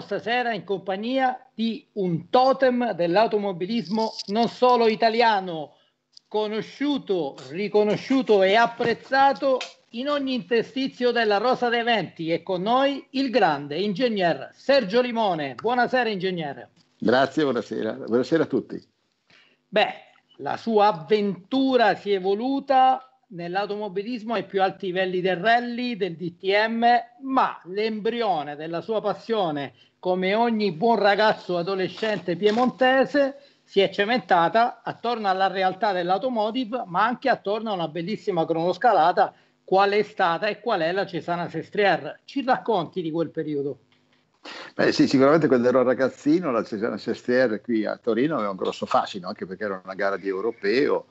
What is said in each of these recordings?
stasera in compagnia di un totem dell'automobilismo non solo italiano, conosciuto, riconosciuto e apprezzato in ogni interstizio della Rosa dei Venti e con noi il grande ingegner Sergio Limone. Buonasera ingegnere. Grazie, buonasera. Buonasera a tutti. Beh, la sua avventura si è evoluta nell'automobilismo ai più alti livelli del rally, del DTM, ma l'embrione della sua passione, come ogni buon ragazzo adolescente piemontese, si è cementata attorno alla realtà dell'automotive, ma anche attorno a una bellissima cronoscalata, qual è stata e qual è la Cesana Sestrier. Ci racconti di quel periodo? Beh, sì, sicuramente quando ero ragazzino la Cesana Sestrier qui a Torino aveva un grosso fascino, anche perché era una gara di europeo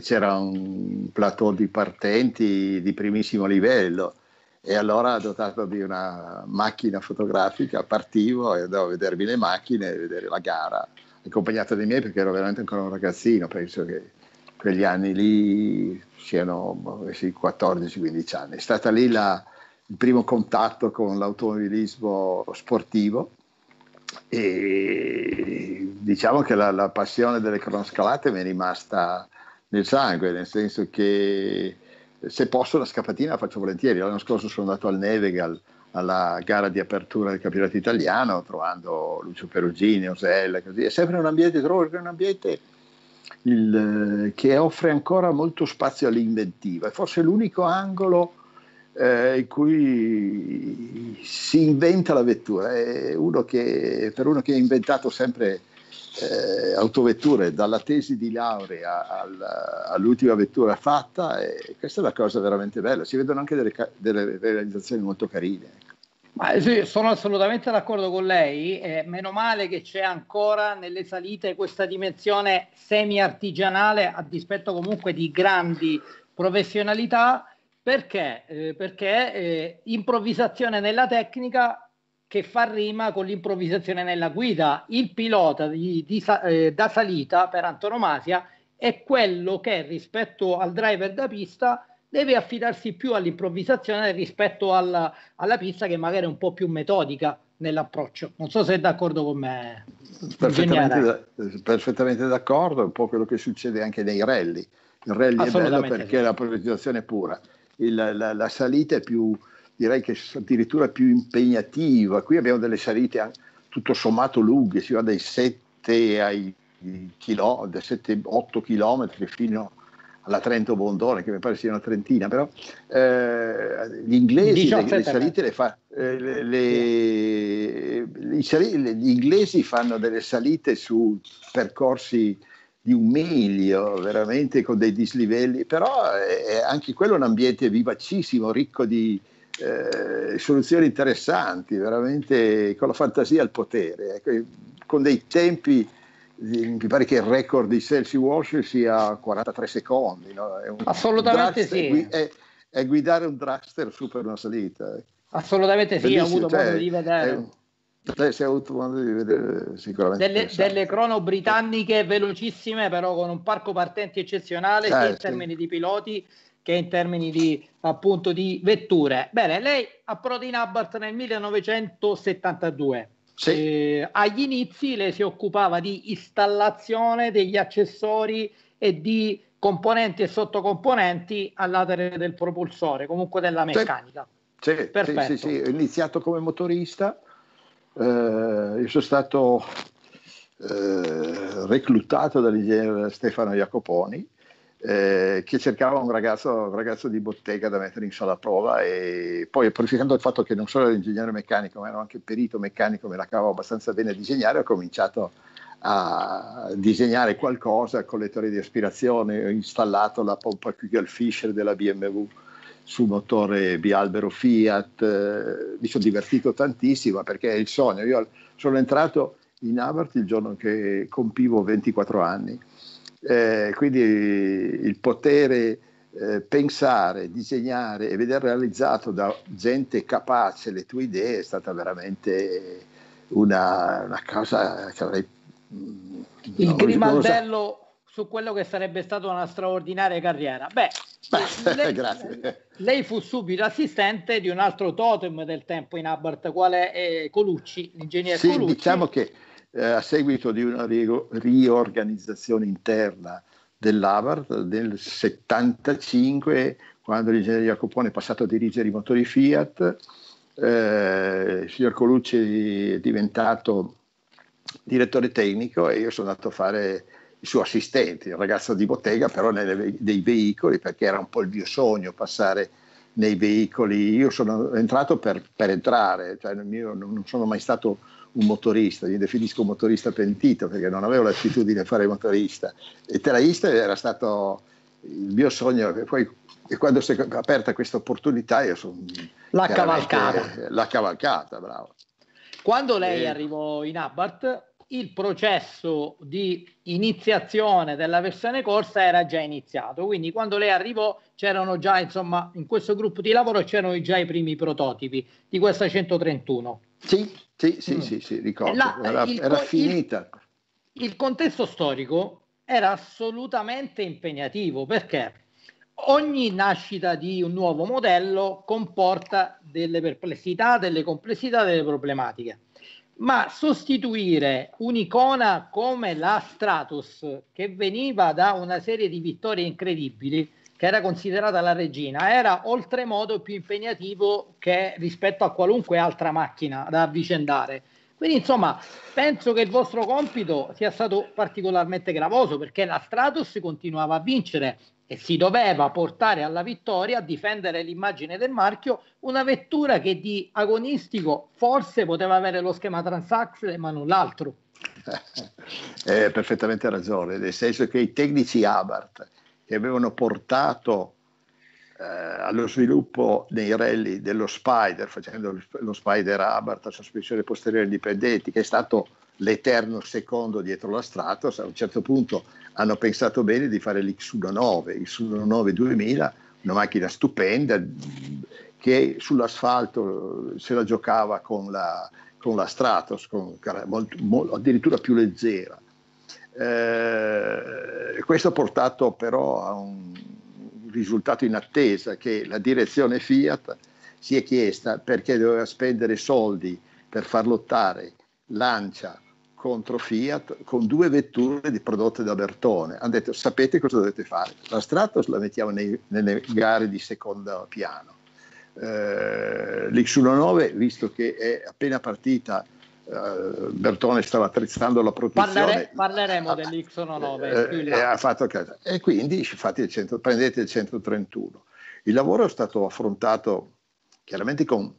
c'era un plateau di partenti di primissimo livello e allora dotato di una macchina fotografica partivo e andavo a vedermi le macchine e vedere la gara, accompagnato dai miei perché ero veramente ancora un ragazzino, penso che quegli anni lì siano boh, eh sì, 14-15 anni. È stata lì la, il primo contatto con l'automobilismo sportivo e diciamo che la, la passione delle cronoscalate mi è rimasta nel sangue, nel senso che se posso la scappatina la faccio volentieri. L'anno scorso sono andato al Nevegal alla gara di apertura del campionato italiano, trovando Lucio Perugini, Osella, così. È sempre un ambiente, trovo che è un ambiente il, che offre ancora molto spazio all'inventiva. È forse l'unico angolo eh, in cui si inventa la vettura. È Uno che, per uno che ha inventato sempre eh, autovetture, dalla tesi di laurea alla, all'ultima vettura fatta, e questa è una cosa veramente bella. Si vedono anche delle, delle realizzazioni molto carine. Ecco. Ma eh, sì, sono assolutamente d'accordo con lei, eh, meno male che c'è ancora nelle salite questa dimensione semi-artigianale a dispetto comunque di grandi professionalità, perché? Eh, perché eh, improvvisazione nella tecnica che fa rima con l'improvvisazione nella guida. Il pilota di, di, eh, da salita per antonomasia è quello che rispetto al driver da pista deve affidarsi più all'improvvisazione rispetto alla, alla pista che magari è un po' più metodica nell'approccio. Non so se è d'accordo con me. Perfettamente, da, eh, perfettamente d'accordo, è un po' quello che succede anche nei rally. Il rally è bello perché sì. la improvvisazione è pura, Il, la, la salita è più direi che addirittura più impegnativa. Qui abbiamo delle salite eh, tutto sommato lunghe, si va dai 7 ai chilo, dai 7, 8 km fino alla Trento Bondone, che mi pare sia una trentina, però eh, gli inglesi le, le, salite le fa, eh, le, gli inglesi fanno delle salite su percorsi di un miglio, veramente con dei dislivelli, però è eh, anche quello un ambiente vivacissimo, ricco di, eh, soluzioni interessanti, veramente con la fantasia al potere, ecco, con dei tempi mi pare che il record di Selfie Wash sia 43 secondi. No? Un, Assolutamente un sì. Gui- è, è, guidare un dragster su per una salita. Eh. Assolutamente sì, ho avuto cioè, modo di vedere. Un, cioè, avuto modo di vedere eh, sicuramente. Delle, delle, crono britanniche velocissime, però con un parco partenti eccezionale, eh, certo. sia in termini di piloti che in termini di appunto di vetture. Bene, lei approda in Abarth nel 1972. Sì. Eh, agli inizi lei si occupava di installazione degli accessori e di componenti e sottocomponenti all'atere del propulsore, comunque della meccanica. Sì, sì, sì, sì. ho iniziato come motorista, eh, io sono stato eh, reclutato dall'ingegnere Stefano Jacoponi eh, che cercava un ragazzo, un ragazzo, di bottega da mettere in sala prova e poi approfittando del fatto che non solo era ingegnere meccanico ma ero anche perito meccanico, me la cavavo abbastanza bene a disegnare, ho cominciato a disegnare qualcosa, con le collettori di aspirazione, ho installato la pompa Kugel Fischer della BMW sul motore Bialbero Fiat, eh, mi sono divertito tantissimo perché è il sogno, io sono entrato in Abarth il giorno che compivo 24 anni eh, quindi il potere eh, pensare, disegnare e vedere realizzato da gente capace le tue idee è stata veramente una, una cosa che avrei... Mm, no, il grimaldello su quello che sarebbe stata una straordinaria carriera. Beh, lei, grazie. lei fu subito assistente di un altro totem del tempo in Abarth, quale è eh, Colucci, l'ingegnere sì, Colucci. Diciamo che eh, a seguito di una riorganizzazione interna dell'Avard nel 75, quando l'ingegnere Jacopone è passato a dirigere i motori Fiat, eh, il signor Colucci è diventato direttore tecnico e io sono andato a fare il suo assistente, un ragazzo di bottega, però nelle, dei veicoli, perché era un po' il mio sogno passare nei veicoli. Io sono entrato per, per entrare, cioè non, non sono mai stato un motorista, io definisco un motorista pentito perché non avevo l'attitudine a fare motorista. E telaista era stato il mio sogno, e poi e quando si è aperta questa opportunità io sono... La cavalcata. La cavalcata, bravo. Quando lei e... Eh. arrivò in Abbart, il processo di iniziazione della versione corsa era già iniziato, quindi quando lei arrivò c'erano già, insomma, in questo gruppo di lavoro c'erano già i primi prototipi di questa 131. Sì, sì, sì, mm. sì, sì, ricordo, La, era, il, era, finita. il contesto storico era assolutamente impegnativo perché ogni nascita di un nuovo modello comporta delle perplessità, delle complessità, delle problematiche. Ma sostituire un'icona come la Stratus, che veniva da una serie di vittorie incredibili, che era considerata la regina, era oltremodo più impegnativo che rispetto a qualunque altra macchina da avvicendare. Quindi, insomma, penso che il vostro compito sia stato particolarmente gravoso perché la Stratos continuava a vincere e si doveva portare alla vittoria, a difendere l'immagine del marchio, una vettura che di agonistico forse poteva avere lo schema Transaxle, ma null'altro. Eh, perfettamente ragione, nel senso che i tecnici Abarth che avevano portato eh, allo sviluppo nei rally dello Spider, facendo lo Spider Abarth a sospensione posteriore dipendenti, che è stato l'eterno secondo dietro la Stratos, a un certo punto hanno pensato bene di fare l'X109, X109 2000, una macchina stupenda che sull'asfalto se la giocava con la, con la Stratos, con, molto, molto, addirittura più leggera. Eh, questo ha portato però a un risultato in attesa che la direzione Fiat si è chiesta perché doveva spendere soldi per far lottare Lancia contro Fiat con due vetture prodotte da Bertone. Hanno detto sapete cosa dovete fare? La Stratos la mettiamo nei, nelle gare di secondo piano. Eh, L'X19, visto che è appena partita eh, Bertone stava attrezzando la protezione. Parlere, parleremo ah, dell'X9. Eh, eh ha fatto caso. E quindi il centro, prendete il 131. Il lavoro è stato affrontato chiaramente con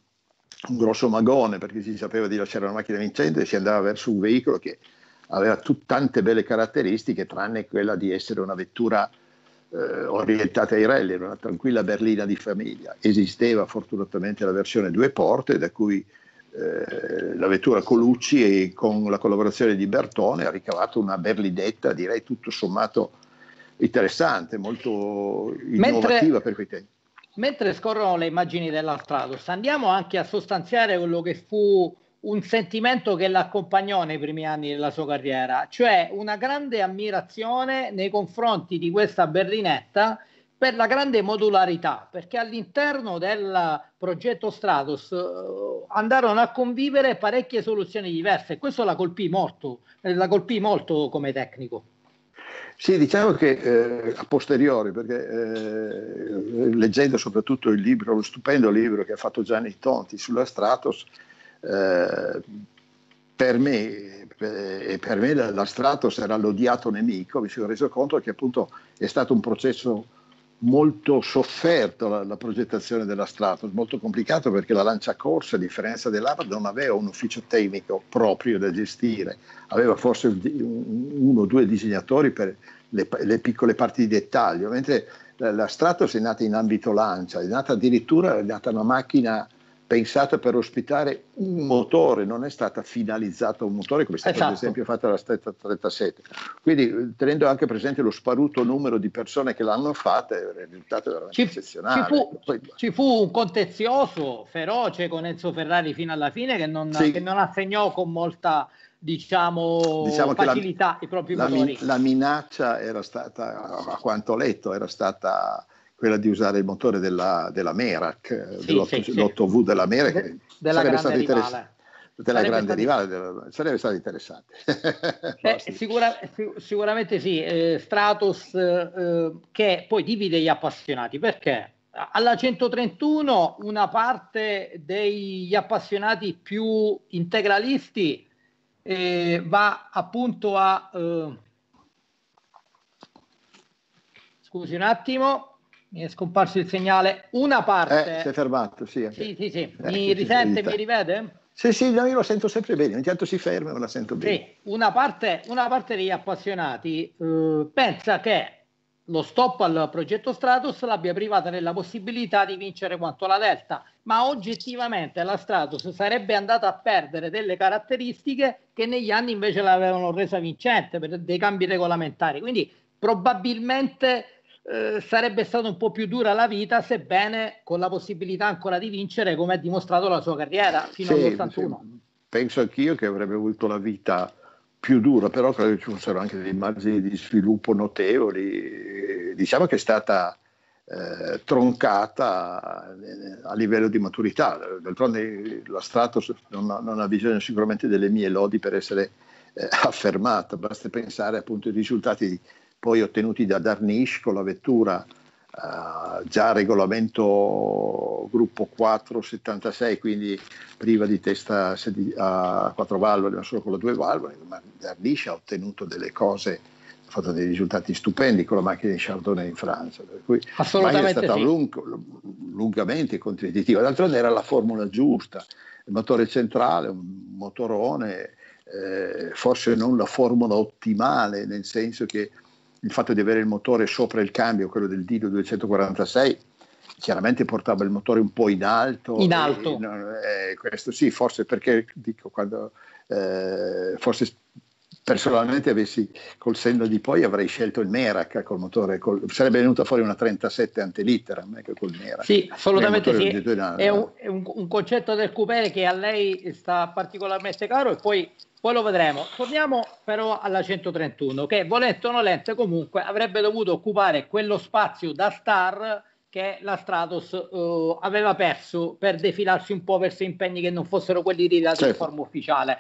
un grosso magone perché si sapeva di lasciare una macchina vincente e si andava verso un veicolo che aveva tut- tante belle caratteristiche tranne quella di essere una vettura eh, orientata ai rally, era una tranquilla berlina di famiglia. Esisteva fortunatamente la versione due porte da cui eh, la vettura Colucci e con la collaborazione di Bertone ha ricavato una berlinetta, direi tutto sommato interessante, molto innovativa Mentre... per quei tempi. Mentre scorrono le immagini della Stratos, andiamo anche a sostanziare quello che fu un sentimento che l'accompagnò nei primi anni della sua carriera, cioè una grande ammirazione nei confronti di questa berlinetta per la grande modularità, perché all'interno del progetto Stratos uh, andarono a convivere parecchie soluzioni diverse e questo la colpì molto, eh, la colpì molto come tecnico. Sì, diciamo che eh, a posteriori, perché eh, leggendo soprattutto il libro, lo stupendo libro che ha fatto Gianni Tonti sulla Stratos, eh, per me, per, eh, per me la, la Stratos era l'odiato nemico, mi sono reso conto che appunto è stato un processo molto sofferto la, la, progettazione della Stratos, molto complicato perché la lancia corsa, a differenza dell'ABA, non aveva un ufficio tecnico proprio da gestire, aveva forse uno o due disegnatori per le, le piccole parti di dettaglio, mentre la, la Stratos è nata in ambito lancia, è nata addirittura è nata una macchina pensata per ospitare un motore, non è stata finalizzata un motore come è stato esatto. ad esempio fatta la Stetta 37. Quindi eh, tenendo anche presente lo sparuto numero di persone che l'hanno fatta, il risultato è veramente eccezionale. Ci fu, Poi, ci fu un contenzioso feroce con Enzo Ferrari fino alla fine che non, sì. che non assegnò con molta diciamo, diciamo facilità la, i propri la, motori. La minaccia era stata, a quanto letto, era stata quella di usare il motore della, della Merak, eh, sì, dell'8V sì, della Merak, De, della sarebbe stato interessante della sarebbe grande stato... rivale sarebbe stato interessante. Beh, eh, sicura, sicuramente sì, eh, Stratos eh, che poi divide gli appassionati perché alla 131 una parte degli appassionati più integralisti eh, va appunto a... Eh, scusi un attimo mi è scomparso il segnale. Una parte. Eh, si è fermato, sì. Sì, sì, sì. Mi eh, risente, mi rivede? Sì, sì, no, io la sento sempre bene, intanto si ferma ma la sento bene. Sì, una parte, una parte degli appassionati eh, pensa che lo stop al progetto Stratos l'abbia privata della possibilità di vincere quanto la Delta, ma oggettivamente la Stratos sarebbe andata a perdere delle caratteristiche che negli anni invece l'avevano resa vincente per dei cambi regolamentari. Quindi probabilmente eh, sarebbe stata un po' più dura la vita, sebbene con la possibilità ancora di vincere, come ha dimostrato la sua carriera fino sì, all'81. Sì. Penso anch'io che avrebbe avuto la vita più dura, però credo che ci fossero anche delle immagini di sviluppo notevoli. Diciamo che è stata eh, troncata eh, a livello di maturità. D'altronde la Stratos non ha, non ha bisogno sicuramente delle mie lodi per essere eh, affermata, basta pensare appunto ai risultati poi ottenuti da Darnish con la vettura eh, già regolamento gruppo 476, quindi priva di testa a quattro valvole, ma solo con le due valvole. Ma Darnish ha ottenuto delle cose, ha fatto dei risultati stupendi con la macchina di Chardonnay in Francia. Per cui è stata sì. lung- lungamente competitiva. D'altronde era la formula giusta, il motore centrale, un motorone. Eh, forse non la formula ottimale, nel senso che il fatto di avere il motore sopra il cambio, quello del Dido 246, chiaramente portava il motore un po' in alto. In alto. E, e eh, questo sì, forse perché dico quando eh, forse personalmente avessi col senno di poi avrei scelto il Merak col motore, col, sarebbe venuta fuori una 37 antelitteram ecco col Merak. Sì, assolutamente sì. È, un, è un, concetto del coupé che a lei sta particolarmente caro e poi poi lo vedremo. Torniamo però alla 131, che volente o nolente comunque avrebbe dovuto occupare quello spazio da star che la Stratos uh, aveva perso per defilarsi un po' verso impegni che non fossero quelli di data certo. in forma ufficiale.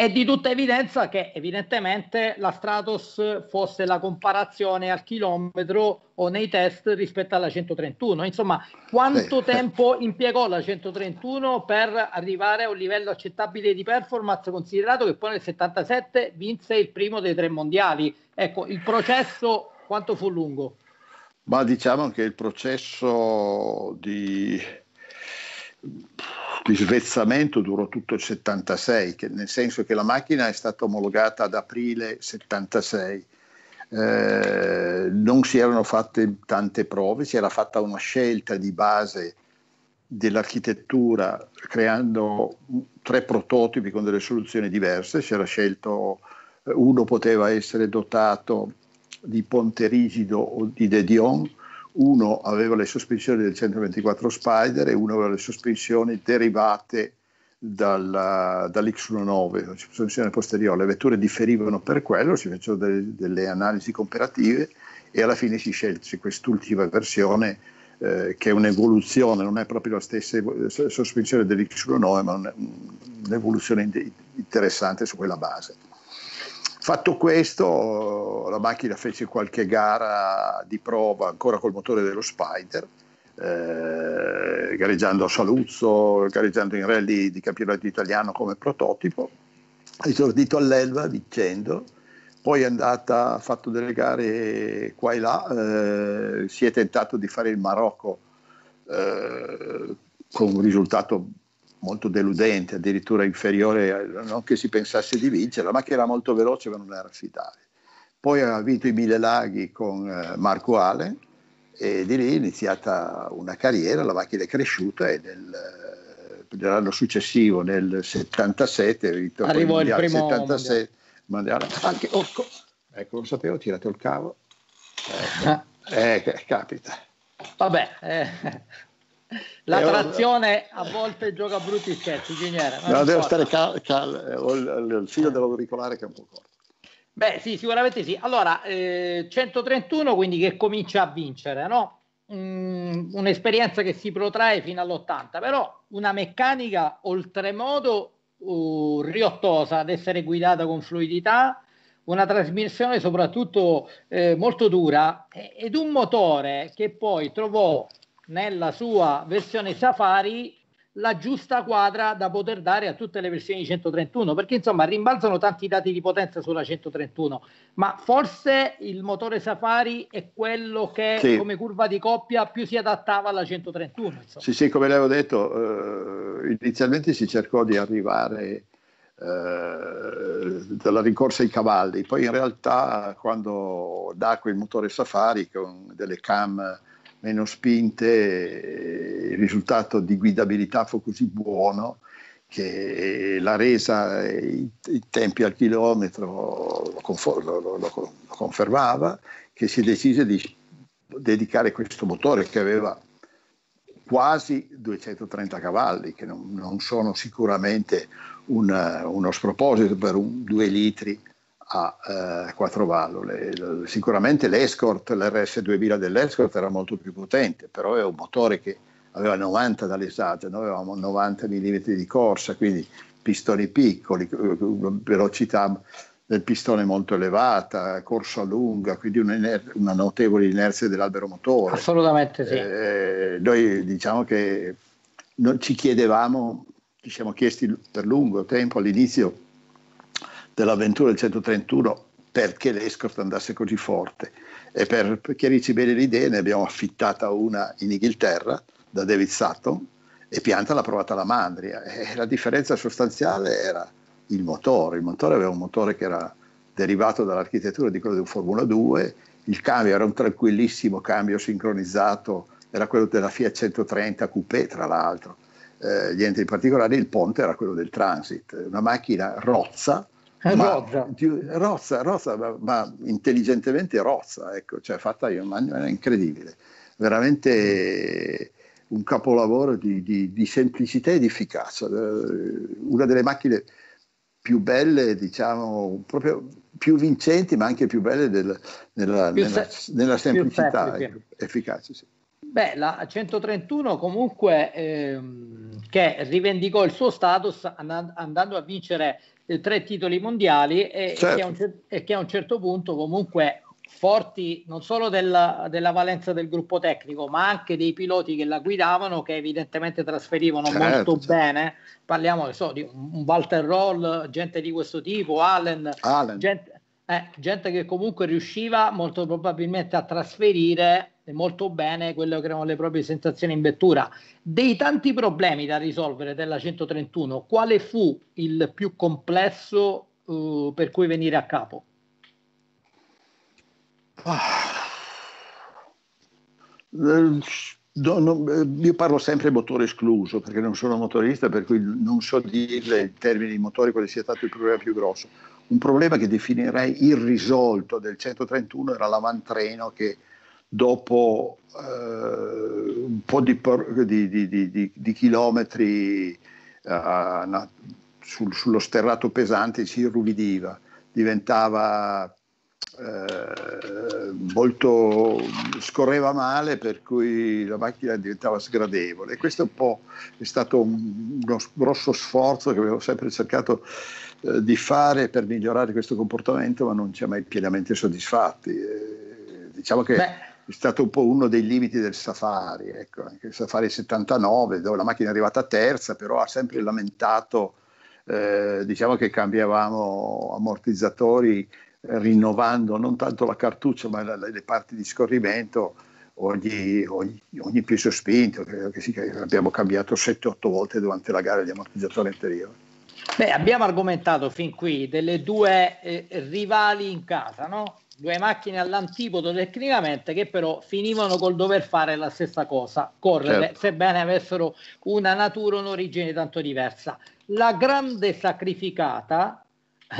È di tutta evidenza che evidentemente la Stratos fosse la comparazione al chilometro o nei test rispetto alla 131. Insomma, quanto Beh. tempo impiegò la 131 per arrivare a un livello accettabile di performance, considerato che poi nel 77 vinse il primo dei tre mondiali? Ecco, il processo quanto fu lungo? Ma diciamo che il processo di di svezzamento durò tutto il 76, che, nel senso che la macchina è stata omologata ad aprile 76. Eh, non si erano fatte tante prove, si era fatta una scelta di base dell'architettura creando tre prototipi con delle soluzioni diverse, si era scelto eh, uno poteva essere dotato di ponte rigido o di dedion, uno aveva le sospensioni del 124 Spider e uno aveva le sospensioni derivate dalla, dall'X19, la sospensione posteriore. Le vetture differivano per quello, si fecero delle, delle analisi comparative e alla fine si scelse quest'ultima versione eh, che è un'evoluzione, non è proprio la stessa sospensione dell'X19, ma un'evoluzione interessante su quella base. Fatto questo, la macchina fece qualche gara di prova ancora col motore dello Spider, eh, gareggiando a Saluzzo, gareggiando in rally di campionato italiano come prototipo, ha esordito all'Elva vincendo, poi è andata, ha fatto delle gare qua e là, eh, si è tentato di fare il Marocco eh, con un risultato molto deludente, addirittura inferiore, non che si pensasse di vincerla, ma che era molto veloce ma non era affidabile. Poi ha vinto i Mille Laghi con eh, Marco Ale e di lì è iniziata una carriera, la macchina è cresciuta e nel, eh, nell'anno successivo, nel 77, ha Arrivò il, primo 77, mondiale. Anche, oh, ecco, lo sapevo, ho tirato il cavo. Ecco. Eh, capita. Vabbè, eh, la eh, oh, trazione a volte gioca brutti scherzi, ingegnere. Non no, devo stare calmo, cal- eh, ho il, il filo dell'auricolare che è un po' corto. Beh, sì, sicuramente sì. Allora, eh, 131 quindi che comincia a vincere, no? Mm, un'esperienza che si protrae fino all'80, però una meccanica oltremodo uh, riottosa ad essere guidata con fluidità, una trasmissione soprattutto eh, molto dura ed un motore che poi trovò nella sua versione Safari la giusta quadra da poter dare a tutte le versioni 131 perché insomma rimbalzano tanti dati di potenza sulla 131 ma forse il motore Safari è quello che sì. come curva di coppia più si adattava alla 131 insomma. sì sì come l'avevo detto eh, inizialmente si cercò di arrivare eh, dalla rincorsa ai cavalli poi in realtà quando nacque il motore Safari con delle cam meno spinte, il risultato di guidabilità fu così buono che la resa, i, i tempi al chilometro lo, confer- lo, lo, lo, confermava, che si decise di dedicare questo motore che aveva quasi 230 cavalli, che non, non sono sicuramente una, uno sproposito per un 2 litri a eh, quattro valvole. Sicuramente l'Escort, l'RS2000 dell'Escort era molto più potente, però è un motore che aveva 90 dall'esagio, noi avevamo 90 mm di corsa, quindi pistoni piccoli, velocità del pistone molto elevata, corsa lunga, quindi una notevole inerzia dell'albero motore. Assolutamente sì. Eh, noi diciamo che non ci chiedevamo, ci siamo chiesti per lungo tempo all'inizio dell'avventura del 131 perché l'escort andasse così forte. E per chiarirci bene l'idea ne abbiamo affittata una in Inghilterra da David Sutton e Pianta l'ha provata la Mandria e la differenza sostanziale era il motore, il motore aveva un motore che era derivato dall'architettura di quello di un Formula 2, il cambio era un tranquillissimo cambio sincronizzato, era quello della Fiat 130 Coupé tra l'altro, eh, niente di particolare, il ponte era quello del Transit, una macchina rozza Rozza. Rozza, Rozza ma, ma, intelligentemente Rozza, ecco, cioè fatta in maniera incredibile, veramente un capolavoro di, di, di, semplicità e di efficacia, eh, una delle macchine più belle, diciamo, proprio più vincenti, ma anche più belle del, nella, più nella, se- nella, semplicità e ecco, efficacia. Sì. Beh, la 131 comunque ehm, che rivendicò il suo status and- andando a vincere eh, tre titoli mondiali e, certo. che, a certo. e che a un certo punto comunque forti non solo della, della, valenza del gruppo tecnico, ma anche dei piloti che la guidavano, che evidentemente trasferivano certo, molto certo. bene. Parliamo so, di un Walter Roll, gente di questo tipo, Allen, Allen. Gente, eh, gente che comunque riusciva molto probabilmente a trasferire molto bene quello che erano le proprie sensazioni in vettura. Dei tanti problemi da risolvere della 131, quale fu il più complesso uh, per cui venire a capo? Ah. Eh, no, no, eh, io parlo sempre motore escluso perché non sono motorista, per cui non so dire in termini di motori quale sia stato il problema più grosso un problema che definirei irrisolto del 131 era l'avantreno che dopo eh, un po' di, di, di, di chilometri eh, sul, sullo sterrato pesante si irruvidiva, diventava eh, molto scorreva male per cui la macchina diventava sgradevole e questo è, è stato un, grosso sforzo che avevo sempre cercato eh, di fare per migliorare questo comportamento, ma non ci ha mai pienamente soddisfatti. Eh, diciamo che Beh. è stato un po' uno dei limiti del Safari, ecco, anche il Safari 79, dove la macchina è arrivata terza, però ha sempre lamentato, eh, diciamo che cambiavamo ammortizzatori eh, rinnovando non tanto la cartuccia, ma la, le parti di scorrimento. Ogni, ogni, ogni, più sospinto, credo che sì, abbiamo cambiato 7-8 volte durante la gara di ammortizzatore anteriore. Beh, abbiamo argomentato fin qui delle due eh, rivali in casa, no? Due macchine all'antipodo tecnicamente che però finivano col dover fare la stessa cosa, correre, certo. sebbene avessero una natura, un'origine tanto diversa. La grande sacrificata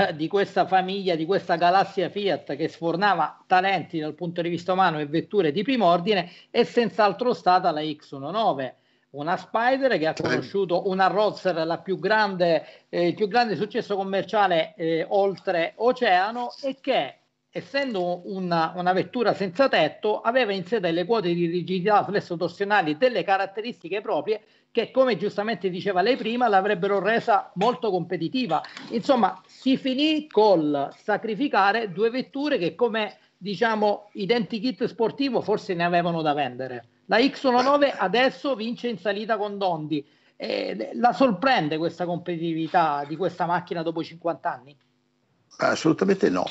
eh, di questa famiglia, di questa galassia Fiat che sfornava talenti dal punto di vista umano e vetture di primo ordine è senz'altro stata la X19 una Spider che ha conosciuto una Rozzer, la più grande, eh, il più grande successo commerciale eh, oltre oceano e che essendo una, una, vettura senza tetto aveva in sé delle quote di rigidità flesso-torsionali delle caratteristiche proprie che come giustamente diceva lei prima l'avrebbero resa molto competitiva insomma si finì col sacrificare due vetture che come diciamo identikit sportivo forse ne avevano da vendere la X19 adesso vince in salita con Dondi. Eh, la sorprende questa competitività di questa macchina dopo 50 anni? Assolutamente no,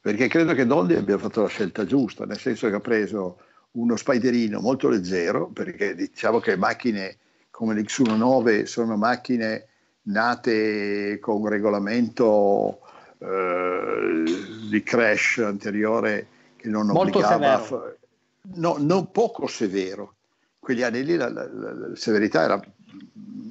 perché credo che Dondi abbia fatto la scelta giusta, nel senso che ha preso uno spiderino molto leggero, perché diciamo che macchine come l'X19 sono macchine nate con un regolamento eh, di crash anteriore che non molto obbligava, severo no, non poco severo. Quegli anni lì la, la, la, la severità era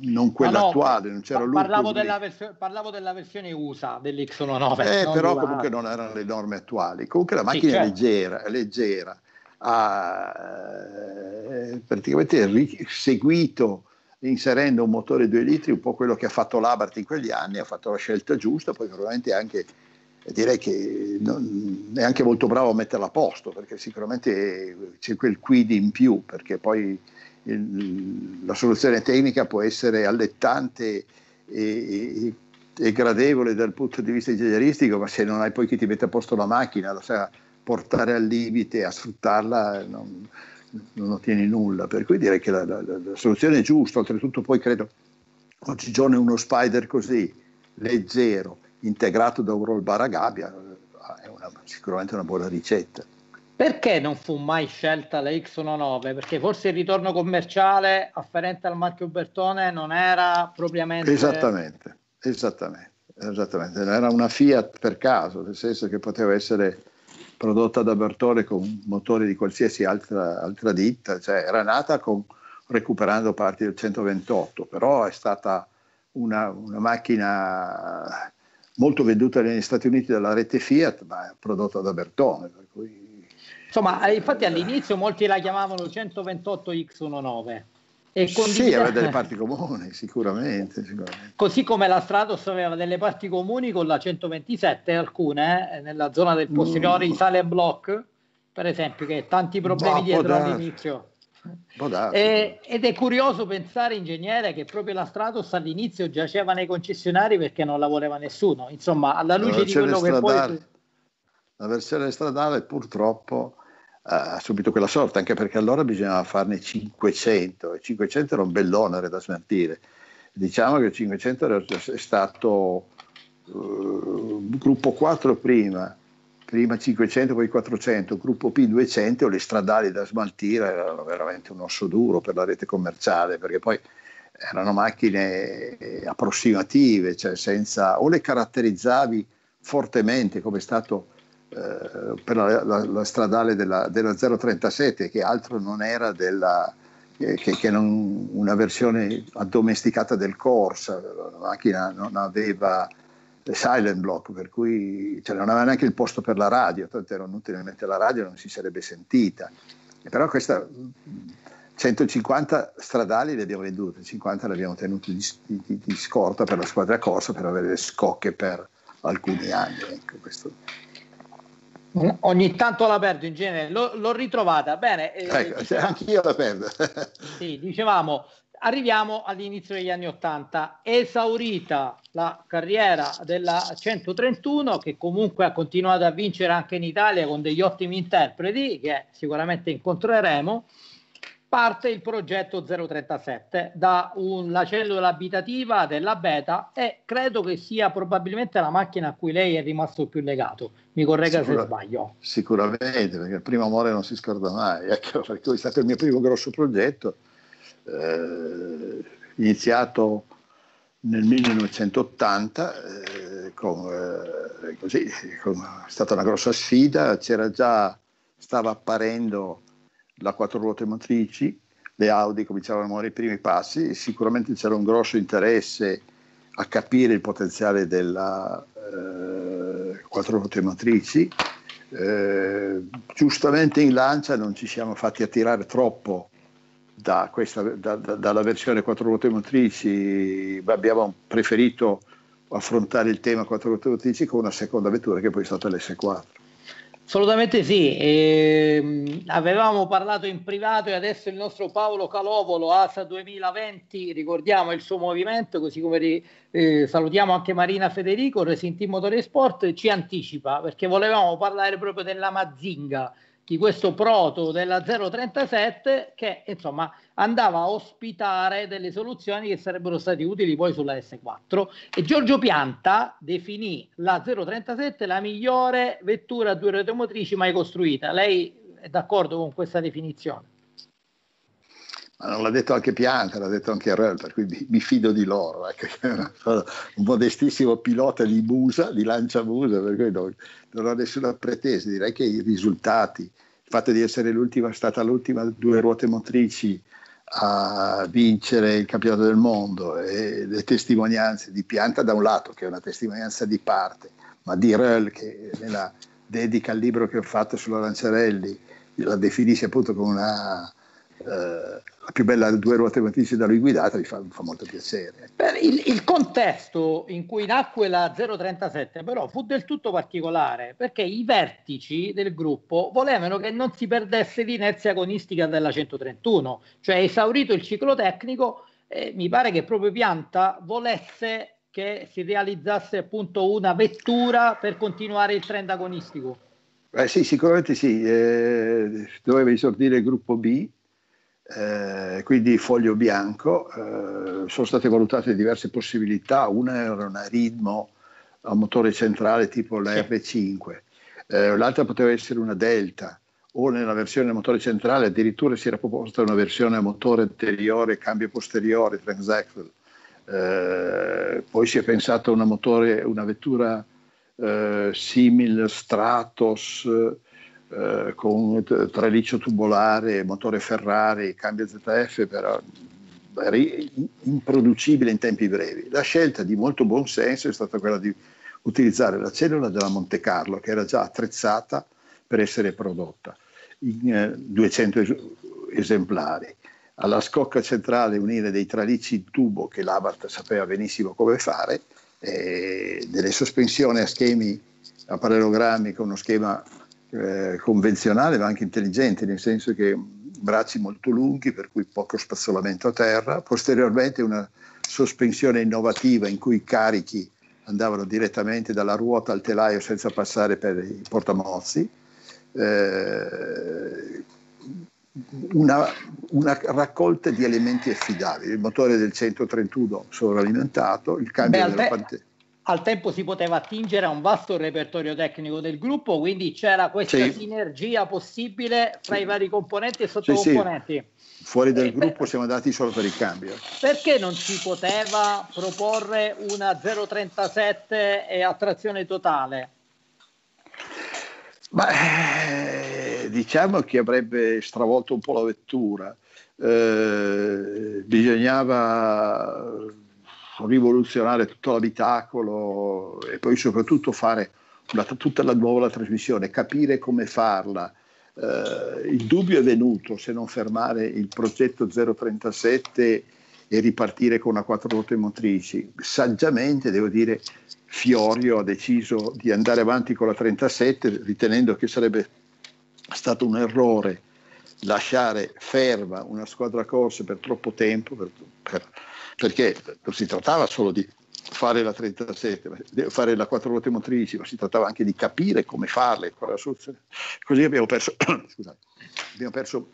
non quella ah, no, attuale, non c'era parlavo della, parlavo della, versione USA dell'X19. Eh, però di... comunque non erano le norme attuali. Comunque la macchina sì, certo. è leggera, è leggera, ha eh, praticamente seguito inserendo un motore 2 litri un po' quello che ha fatto l'Abart in quegli anni, ha fatto la scelta giusta, poi probabilmente anche direi che non, è anche molto bravo a metterla a posto, perché sicuramente c'è quel quid in più, perché poi il, la soluzione tecnica può essere allettante e, e, e, gradevole dal punto di vista ingegneristico, ma se non hai poi chi ti mette a posto la macchina, la sai portare al limite, a sfruttarla, non, non ottieni nulla. Per cui direi che la, la, la soluzione è giusta, oltretutto poi credo oggigiorno uno spider così, leggero, integrato da un Urol Baragabia, è una, sicuramente una buona ricetta. Perché non fu mai scelta la X19? Perché forse il ritorno commerciale afferente al marchio Bertone non era propriamente... Esattamente, esattamente, esattamente. Era una Fiat per caso, nel senso che poteva essere prodotta da Bertone con motori di qualsiasi altra, altra ditta, cioè era nata con, recuperando parti del 128, però è stata una, una macchina molto venduta negli Stati Uniti dalla rete Fiat, ma prodotta da Bertone. Cui... Insomma, eh, infatti all'inizio molti la chiamavano 128X19. E condivide... Sì, aveva delle parti comuni, sicuramente, sicuramente, Così come la Stratos aveva delle parti comuni con la 127, alcune, eh, nella zona del posteriore mm. di Sale Block, per esempio, che tanti problemi no, dietro all'inizio. E, eh, ed è curioso pensare, ingegnere, che proprio la Stratos all'inizio giaceva nei concessionari perché non la voleva nessuno. Insomma, alla luce di quello che stradale, poi... La versione stradale purtroppo eh, ha subito quella sorta, anche perché allora bisognava farne 500 e 500 era un bell'onere da smaltire. Diciamo che 500 era stato eh, gruppo 4 prima, prima 500, poi 400, gruppo P 200, le stradali da smaltire erano veramente un osso duro per la rete commerciale, perché poi erano macchine eh, approssimative, cioè senza, o le caratterizzavi fortemente come è stato eh, per la, la, la stradale della, della, 037, che altro non era della, eh, che, che non, una versione addomesticata del Corsa, la macchina non aveva silent block, per cui cioè, non aveva neanche il posto per la radio, tanto era inutile inutilmente la radio, non si sarebbe sentita. E però questa 150 stradali le abbiamo vendute, 50 le abbiamo tenute di, di, di scorta per la squadra corsa per avere le scocche per alcuni anni. Ecco, Ogni tanto la perdo in genere, l'ho, l'ho ritrovata bene. Eh, ecco, dicevamo, anch'io la perdo. sì, dicevamo arriviamo all'inizio degli anni 80, esaurita la carriera della 131 che comunque ha continuato a vincere anche in Italia con degli ottimi interpreti che sicuramente incontreremo, parte il progetto 037 da una cellula abitativa della Beta e credo che sia probabilmente la macchina a cui lei è rimasto più legato. Mi corregga Sicura, se sbaglio. Sicuramente, perché il primo amore non si scorda mai, ecco, perché è stato il mio primo grosso progetto eh, iniziato nel 1980, eh, con, eh, così, con, è stata una grossa sfida, c'era già, stava apparendo la quattro ruote motrici, le Audi cominciavano a muovere i primi passi, sicuramente c'era un grosso interesse a capire il potenziale della eh, quattro ruote motrici. Eh, giustamente in Lancia non ci siamo fatti attirare troppo da questa, da, da, dalla versione quattro ruote motrici abbiamo preferito affrontare il tema quattro ruote motrici con una seconda vettura che poi è stata l'S4. Assolutamente sì, e, ehm, avevamo parlato in privato e adesso il nostro Paolo Calovolo, ASA 2020, ricordiamo il suo movimento, così come eh, salutiamo anche Marina Federico, Resinti Motore Sport, ci anticipa perché volevamo parlare proprio della Mazinga di questo proto della 037 che insomma andava a ospitare delle soluzioni che sarebbero state utili poi sulla S4 e Giorgio Pianta definì la 037 la migliore vettura a due motrici mai costruita. Lei è d'accordo con questa definizione? l'ha detto anche Pianta, l'ha detto anche Röll, per cui mi, mi fido di loro, ecco. un modestissimo pilota di Musa, di lancia Musa, per cui non, non ho nessuna pretesa, direi che i risultati, il fatto di essere l'ultima, stata l'ultima due ruote motrici a vincere il campionato del mondo e le testimonianze di Pianta da un lato, che è una testimonianza di parte, ma di Röll che nella dedica al libro che ho fatto sulla Lanciarelli, la definisce appunto come una eh, la più bella due ruote motrici da lui guidata mi fa, mi fa molto piacere. Ecco. Beh, il, il, contesto in cui nacque la 037 però fu del tutto particolare perché i vertici del gruppo volevano che non si perdesse l'inerzia agonistica della 131, cioè esaurito il ciclo tecnico eh, mi pare che proprio Pianta volesse che si realizzasse appunto una vettura per continuare il trend agonistico. Eh sì, sicuramente sì, eh, doveva esordire il gruppo B eh, quindi foglio bianco, eh, sono state valutate diverse possibilità, una era un ritmo a motore centrale tipo la sì. R5, eh, l'altra poteva essere una Delta o nella versione motore centrale addirittura si era proposta una versione a motore anteriore, cambio posteriore, transaxle. Eh, poi si è pensato a una, motore, una vettura eh, simile Stratos eh, con traliccio tubolare, motore Ferrari, cambio ZF, però era improducibile in tempi brevi. La scelta di molto buon senso è stata quella di utilizzare la cellula della Monte Carlo, che era già attrezzata per essere prodotta in eh, 200 es- esemplari. Alla scocca centrale unire dei tralicci in tubo che l'Abarth sapeva benissimo come fare, eh, delle sospensioni a schemi a parallelogrammi con uno schema eh, convenzionale ma anche intelligente, nel senso che bracci molto lunghi per cui poco spazzolamento a terra, posteriormente una sospensione innovativa in cui i carichi andavano direttamente dalla ruota al telaio senza passare per i portamozzi, eh, una, una, raccolta di elementi affidabili, il motore del 131 sovralimentato, il cambio Beh, della pantera al tempo si poteva attingere a un vasto repertorio tecnico del gruppo, quindi c'era questa sì. sinergia possibile fra sì. i vari componenti e sottocomponenti. Sì, Fuori dal e eh, gruppo per... siamo andati solo per il cambio. Perché non si poteva proporre una 037 a trazione totale? Beh, diciamo che avrebbe stravolto un po' la vettura. Eh, bisognava rivoluzionare tutto l'abitacolo e poi soprattutto fare una, tutta la nuova trasmissione, capire come farla. Eh, il dubbio è venuto se non fermare il progetto 037 e ripartire con una quattro ruote motrici. Saggiamente, devo dire, Fiorio ha deciso di andare avanti con la 37 ritenendo che sarebbe stato un errore lasciare ferma una squadra corse per troppo tempo, per, per perché non si trattava solo di fare la 37, fare la quattro ruote motrici, ma si trattava anche di capire come farle, Così abbiamo perso, scusate, abbiamo perso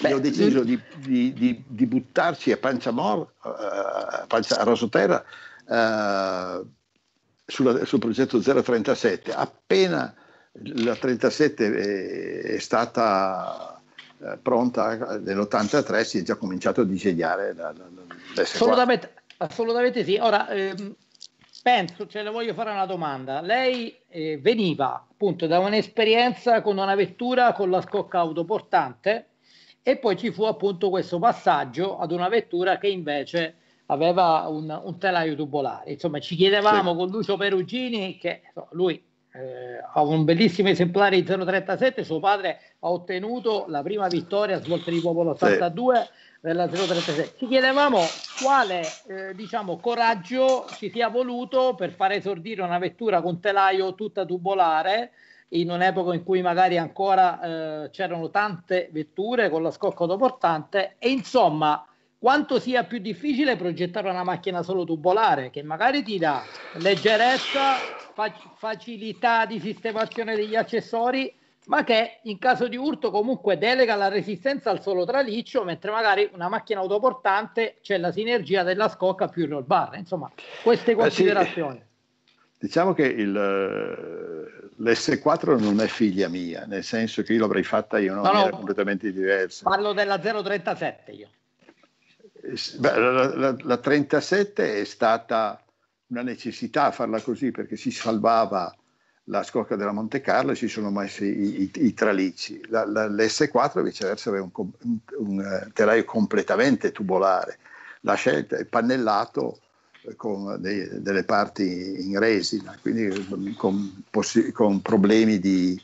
Beh, ho deciso di, di, di, di, buttarci a pancia mor, a, pancia, a raso terra, uh, sulla, sul progetto 037. Appena la 37 è, è stata eh, pronta nell'83 si è già cominciato a disegnare la, la, la assolutamente, assolutamente, sì. Ora, ehm, penso, ce le voglio fare una domanda. Lei eh, veniva appunto da un'esperienza con una vettura con la scocca autoportante e poi ci fu appunto questo passaggio ad una vettura che invece aveva un, un telaio tubolare. Insomma, ci chiedevamo sì. con Lucio Perugini, che insomma, lui eh, ha un bellissimo esemplare di 037, suo padre ha ottenuto la prima vittoria a svolta di popolo 82 sì. della 036. Ci chiedevamo quale eh, diciamo, coraggio ci sia voluto per far esordire una vettura con telaio tutta tubolare in un'epoca in cui magari ancora eh, c'erano tante vetture con la scocca autoportante e insomma quanto sia più difficile progettare una macchina solo tubolare che magari ti dà leggerezza fac- facilità di sistemazione degli accessori, ma che in caso di urto comunque delega la resistenza al solo traliccio, mentre magari una macchina autoportante c'è la sinergia della scocca più il roll bar. Insomma, queste considerazioni. Eh sì, diciamo che il, l'S4 non è figlia mia, nel senso che io l'avrei fatta in una no, maniera no, completamente diversa. Parlo della 037 io. Eh beh, la, la, la 37 è stata una necessità farla così perché si salvava la scocca della Monte Carlo e si sono messi i, i, i tralicci. L'S4 viceversa aveva un, un, un, eh, telaio completamente tubolare. La scelta è pannellato eh, con dei, delle parti in resina, quindi mm, con, possi- con problemi di,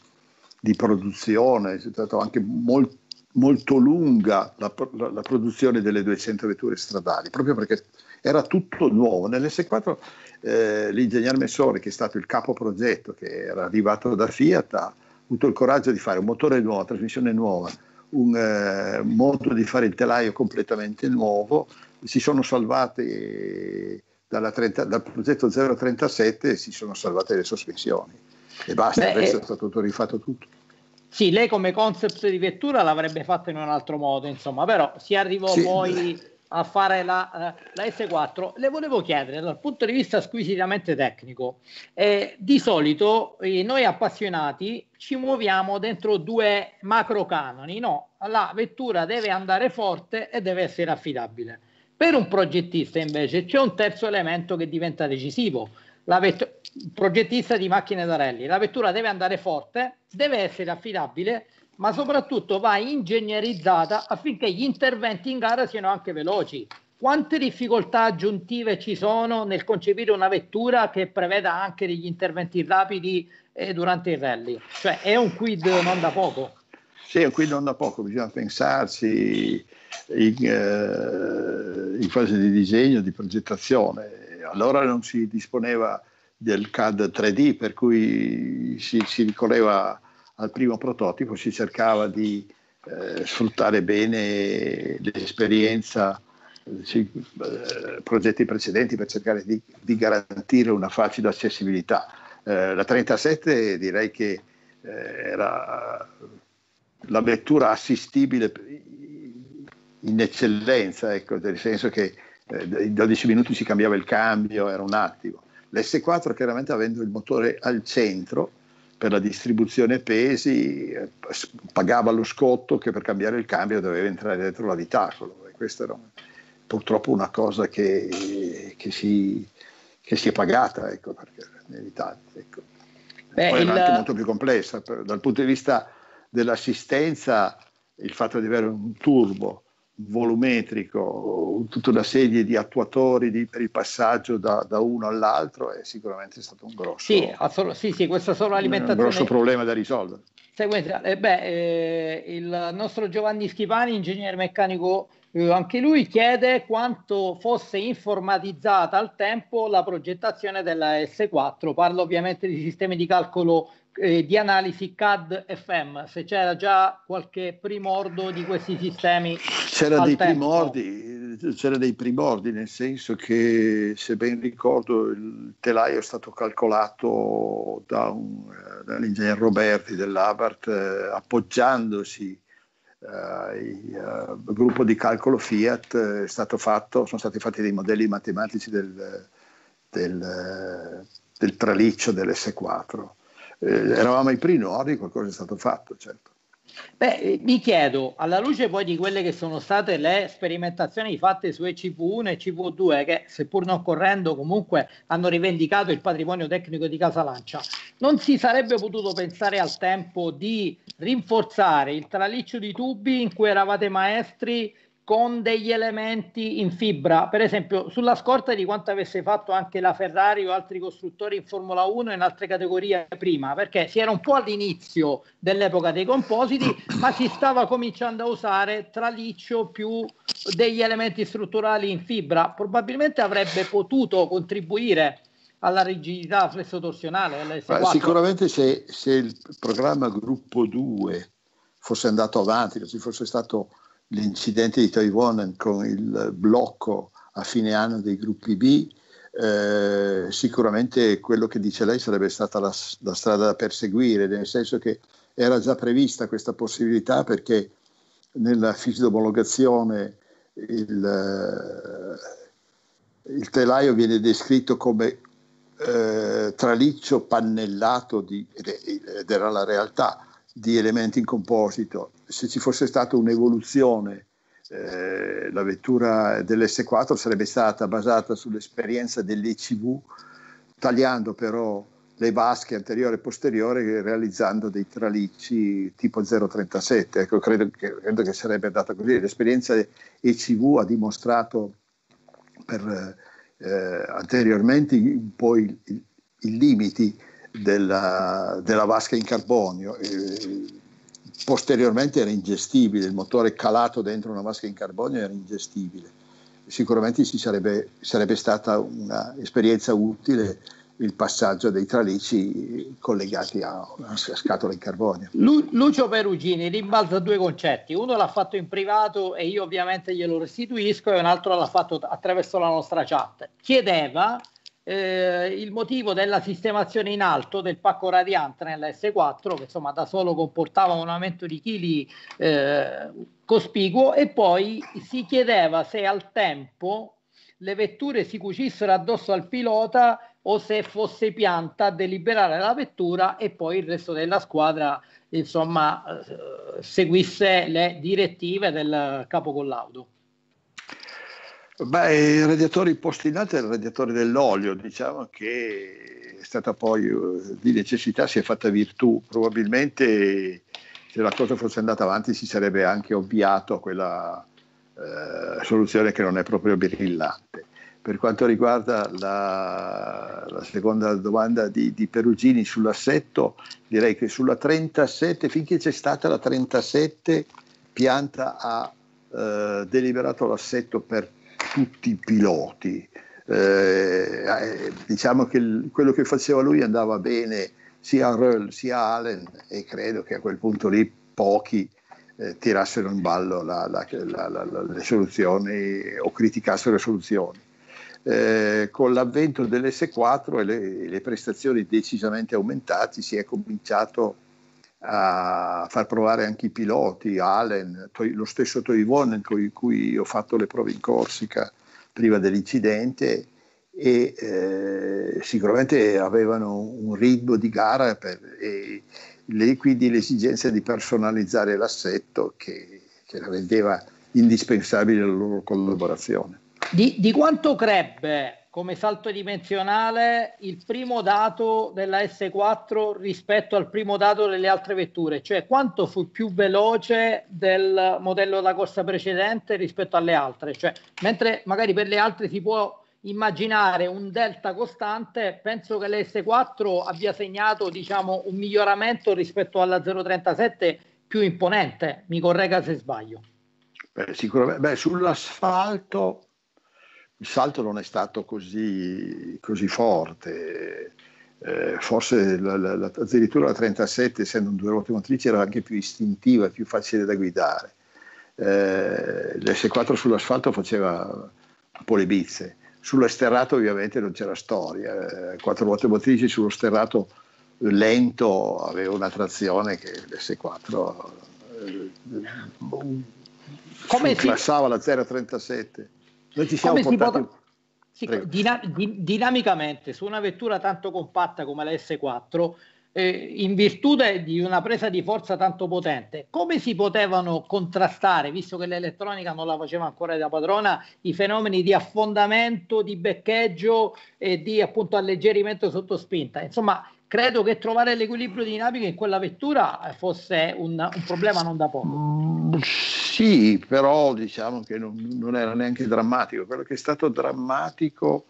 di, produzione, è stata anche molt, molto lunga la, la, produzione delle 200 vetture stradali, proprio perché era tutto nuovo. Nell'S4 eh, l'ingegner Messore, che è stato il capo progetto, che era arrivato da Fiat, ha avuto il coraggio di fare un motore nuovo, una trasmissione nuova, un eh, modo di fare il telaio completamente nuovo. Si sono salvate 30, dal progetto 037 si sono salvate le sospensioni e basta, Beh, il eh, è stato rifatto tutto. Sì, lei come concept di vettura l'avrebbe fatto in un altro modo, insomma, però si arrivò sì. poi a fare la, eh, la S4, le volevo chiedere dal punto di vista squisitamente tecnico, eh, di solito eh, noi appassionati ci muoviamo dentro due macro canoni, no? La vettura deve andare forte e deve essere affidabile. Per un progettista invece c'è un terzo elemento che diventa decisivo, la vett- progettista di macchine da rally, la vettura deve andare forte, deve essere affidabile ma soprattutto va ingegnerizzata affinché gli interventi in gara siano anche veloci. Quante difficoltà aggiuntive ci sono nel concepire una vettura che preveda anche degli interventi rapidi eh, durante il rally? Cioè è un quid non da poco. Sì, è un quid non da poco, bisogna pensarsi in, eh, in fase di disegno, di progettazione. Allora non si disponeva del CAD 3D, per cui si, si ricorreva al primo prototipo si cercava di eh, sfruttare bene l'esperienza dei eh, progetti precedenti per cercare di, di garantire una facile accessibilità. Eh, la 37 direi che eh, era la vettura assistibile in eccellenza, ecco, nel senso che eh, in 12 minuti si cambiava il cambio, era un attimo. L'S4 chiaramente avendo il motore al centro per la distribuzione pesi eh, pagava lo scotto che per cambiare il cambio doveva entrare dentro l'abitacolo e questa era purtroppo una cosa che, che, si, che si, è pagata ecco, perché in ecco. Beh, poi il... era anche molto più complessa per, dal punto di vista dell'assistenza il fatto di avere un turbo volumetrico, tutta una serie di attuatori di, per il passaggio da, da, uno all'altro è sicuramente stato un grosso, sì, assol- sì, sì, questa solo alimentazione, un grosso problema da risolvere. Seguente, eh beh, eh, il nostro Giovanni Schipani, ingegnere meccanico, eh, anche lui chiede quanto fosse informatizzata al tempo la progettazione della S4, parlo ovviamente di sistemi di calcolo eh, di analisi CAD FM, se c'era già qualche primordo di questi sistemi. C'era dei, primordi, c'era dei primordi, nel senso che se ben ricordo il telaio è stato calcolato da un, dall'ingegner Roberti dell'Abart eh, appoggiandosi al eh, il uh, gruppo di calcolo Fiat eh, è stato fatto, sono stati fatti dei modelli matematici del, del, del traliccio dell'S4 eh, eravamo ai primi qualcosa è stato fatto, certo. Beh, eh, mi chiedo, alla luce poi di quelle che sono state le sperimentazioni fatte su ECV1 e ECV2, che seppur non correndo comunque hanno rivendicato il patrimonio tecnico di Casalancia, non si sarebbe potuto pensare al tempo di rinforzare il traliccio di tubi in cui eravate maestri con degli elementi in fibra, per esempio sulla scorta di quanto avesse fatto anche la Ferrari o altri costruttori in Formula 1 e in altre categorie prima, perché si era un po' all'inizio dell'epoca dei compositi, ma si stava cominciando a usare traliccio più degli elementi strutturali in fibra, probabilmente avrebbe potuto contribuire alla rigidità flessotorsionale. Sicuramente se, se il programma gruppo 2 fosse andato avanti, se fosse stato l'incidente di Taiwan con il blocco a fine anno dei gruppi B, eh, sicuramente quello che dice lei sarebbe stata la, la, strada da perseguire, nel senso che era già prevista questa possibilità perché nella fisi d'omologazione il, eh, il telaio viene descritto come eh, traliccio pannellato di, ed era la realtà di elementi in composito. Se ci fosse stata un'evoluzione, eh, la vettura dell'S4 sarebbe stata basata sull'esperienza dell'ECV, tagliando però le vasche anteriore e posteriore realizzando dei tralicci tipo 037. Ecco, credo che, credo che sarebbe andata così. L'esperienza ECV ha dimostrato per, eh, anteriormente poi i limiti della, della vasca in carbonio. E, posteriormente era ingestibile, il motore calato dentro una vasca in carbonio era ingestibile. Sicuramente ci sarebbe, sarebbe stata un'esperienza utile il passaggio dei tralicci collegati a una scatola in carbonio. Lucio Perugini rimbalza due concetti, uno l'ha fatto in privato e io ovviamente glielo restituisco e un altro l'ha fatto attraverso la nostra chat. Chiedeva eh, il motivo della sistemazione in alto del pacco radiante nella S4 che insomma da solo comportava un aumento di chili eh, cospicuo e poi si chiedeva se al tempo le vetture si cucissero addosso al pilota o se fosse pianta a deliberare la vettura e poi il resto della squadra insomma eh, seguisse le direttive del capo collaudo. Beh, i radiatori postinati è il radiatore dell'olio, diciamo che è stata poi eh, di necessità, si è fatta virtù. Probabilmente se la cosa fosse andata avanti si sarebbe anche ovviato a quella eh, soluzione che non è proprio brillante. Per quanto riguarda la, la seconda domanda di, di Perugini sull'assetto, direi che sulla 37, finché c'è stata la 37, pianta ha eh, deliberato l'assetto per tutti i piloti. Eh, eh, diciamo che il, quello che faceva lui andava bene sia a Röll sia a Allen e credo che a quel punto lì pochi eh, tirassero in ballo la, la, la, le soluzioni o criticassero le soluzioni. Eh, con l'avvento dell'S4 e le, le prestazioni decisamente aumentate si è cominciato a a far provare anche i piloti, Allen, lo stesso Toivonen con cui ho fatto le prove in Corsica prima dell'incidente e eh, sicuramente avevano un ritmo di gara per, e lì quindi l'esigenza di personalizzare l'assetto che, che la rendeva indispensabile la loro collaborazione. Di, di, quanto crebbe come salto dimensionale il primo dato della S4 rispetto al primo dato delle altre vetture, cioè quanto fu più veloce del modello da corsa precedente rispetto alle altre, cioè, mentre magari per le altre si può immaginare un delta costante, penso che l'S4 abbia segnato diciamo, un miglioramento rispetto alla 037 più imponente, mi corregga se sbaglio. Beh, sicuramente, beh, sull'asfalto il salto non è stato così, così forte. Eh, forse la, la, la, addirittura la 37, essendo un due ruote motrici, era anche più istintiva e più facile da guidare. Eh, L'S4 sull'asfalto faceva un po' le bizze, sullo sterrato ovviamente non c'era storia, eh, quattro ruote motrici sullo sterrato lento aveva una trazione che l'S4 eh, come ti... la 037. Noi ci siamo Come portati... Si sì, dina- dinamicamente su una vettura tanto compatta come la S4 eh, in virtù di una presa di forza tanto potente come si potevano contrastare visto che l'elettronica non la faceva ancora da padrona i fenomeni di affondamento di beccheggio e di appunto alleggerimento sotto spinta insomma credo che trovare l'equilibrio dinamico in quella vettura fosse un, un problema non da poco. Mm, sì, però diciamo che non, non, era neanche drammatico. Quello che è stato drammatico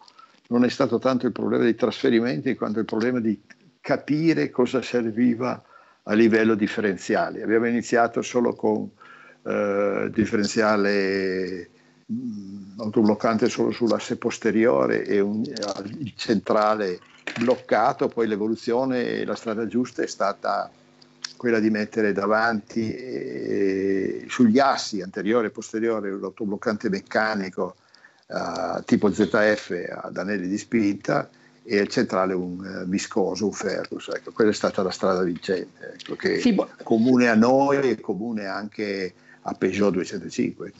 non è stato tanto il problema dei trasferimenti quanto il problema di capire cosa serviva a livello differenziale. Abbiamo iniziato solo con eh, differenziale mh, mm, autobloccante solo sull'asse posteriore e un, il centrale bloccato poi l'evoluzione e la strada giusta è stata quella di mettere davanti eh, sugli assi anteriore e posteriore l'autobloccante meccanico eh, tipo ZF ad anelli di spinta e al centrale un eh, viscoso, un ferrus. Ecco, quella è stata la strada vincente, ecco, che si comune a noi e comune anche a Peugeot 205.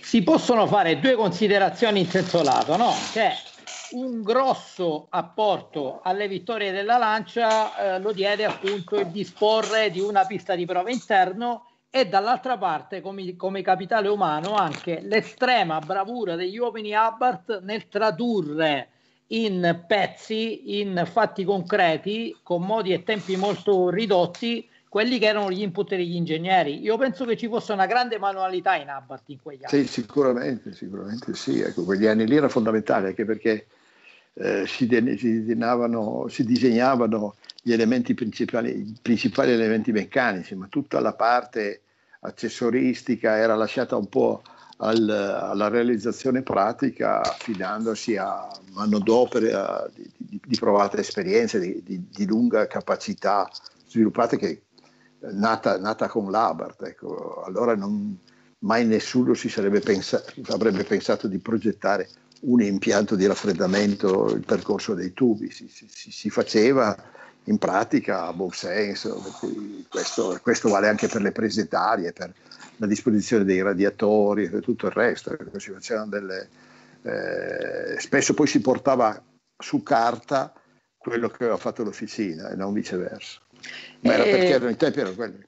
Si possono fare due considerazioni in senso lato, no? Cioè, un grosso apporto alle vittorie della Lancia eh, lo diede appunto il disporre di una pista di prova interno e dall'altra parte come, come capitale umano anche l'estrema bravura degli uomini Abarth nel tradurre in pezzi, in fatti concreti, con modi e tempi molto ridotti, quelli che erano gli input degli ingegneri. Io penso che ci fosse una grande manualità in Abbart in quegli anni. Sì, sicuramente, sicuramente sì. Ecco, quegli anni lì era fondamentale, anche perché eh, si, de- si, si, disegnavano gli elementi principali, i principali elementi meccanici, ma tutta la parte accessoristica era lasciata un po' al, alla realizzazione pratica affidandosi a manodopera di, di, di provata esperienza, di, di, lunga capacità sviluppata che eh, nata, nata con l'Abart. Ecco. Allora non, mai nessuno si pensa, avrebbe pensato di progettare un impianto di raffreddamento, il percorso dei tubi, si, si, si faceva in pratica a buon senso, questo, questo, vale anche per le prese d'aria, per la disposizione dei radiatori e tutto il resto, si delle, eh, spesso poi si portava su carta quello che aveva fatto l'officina e non viceversa. Ma era eh, perché erano i tempi erano quelli.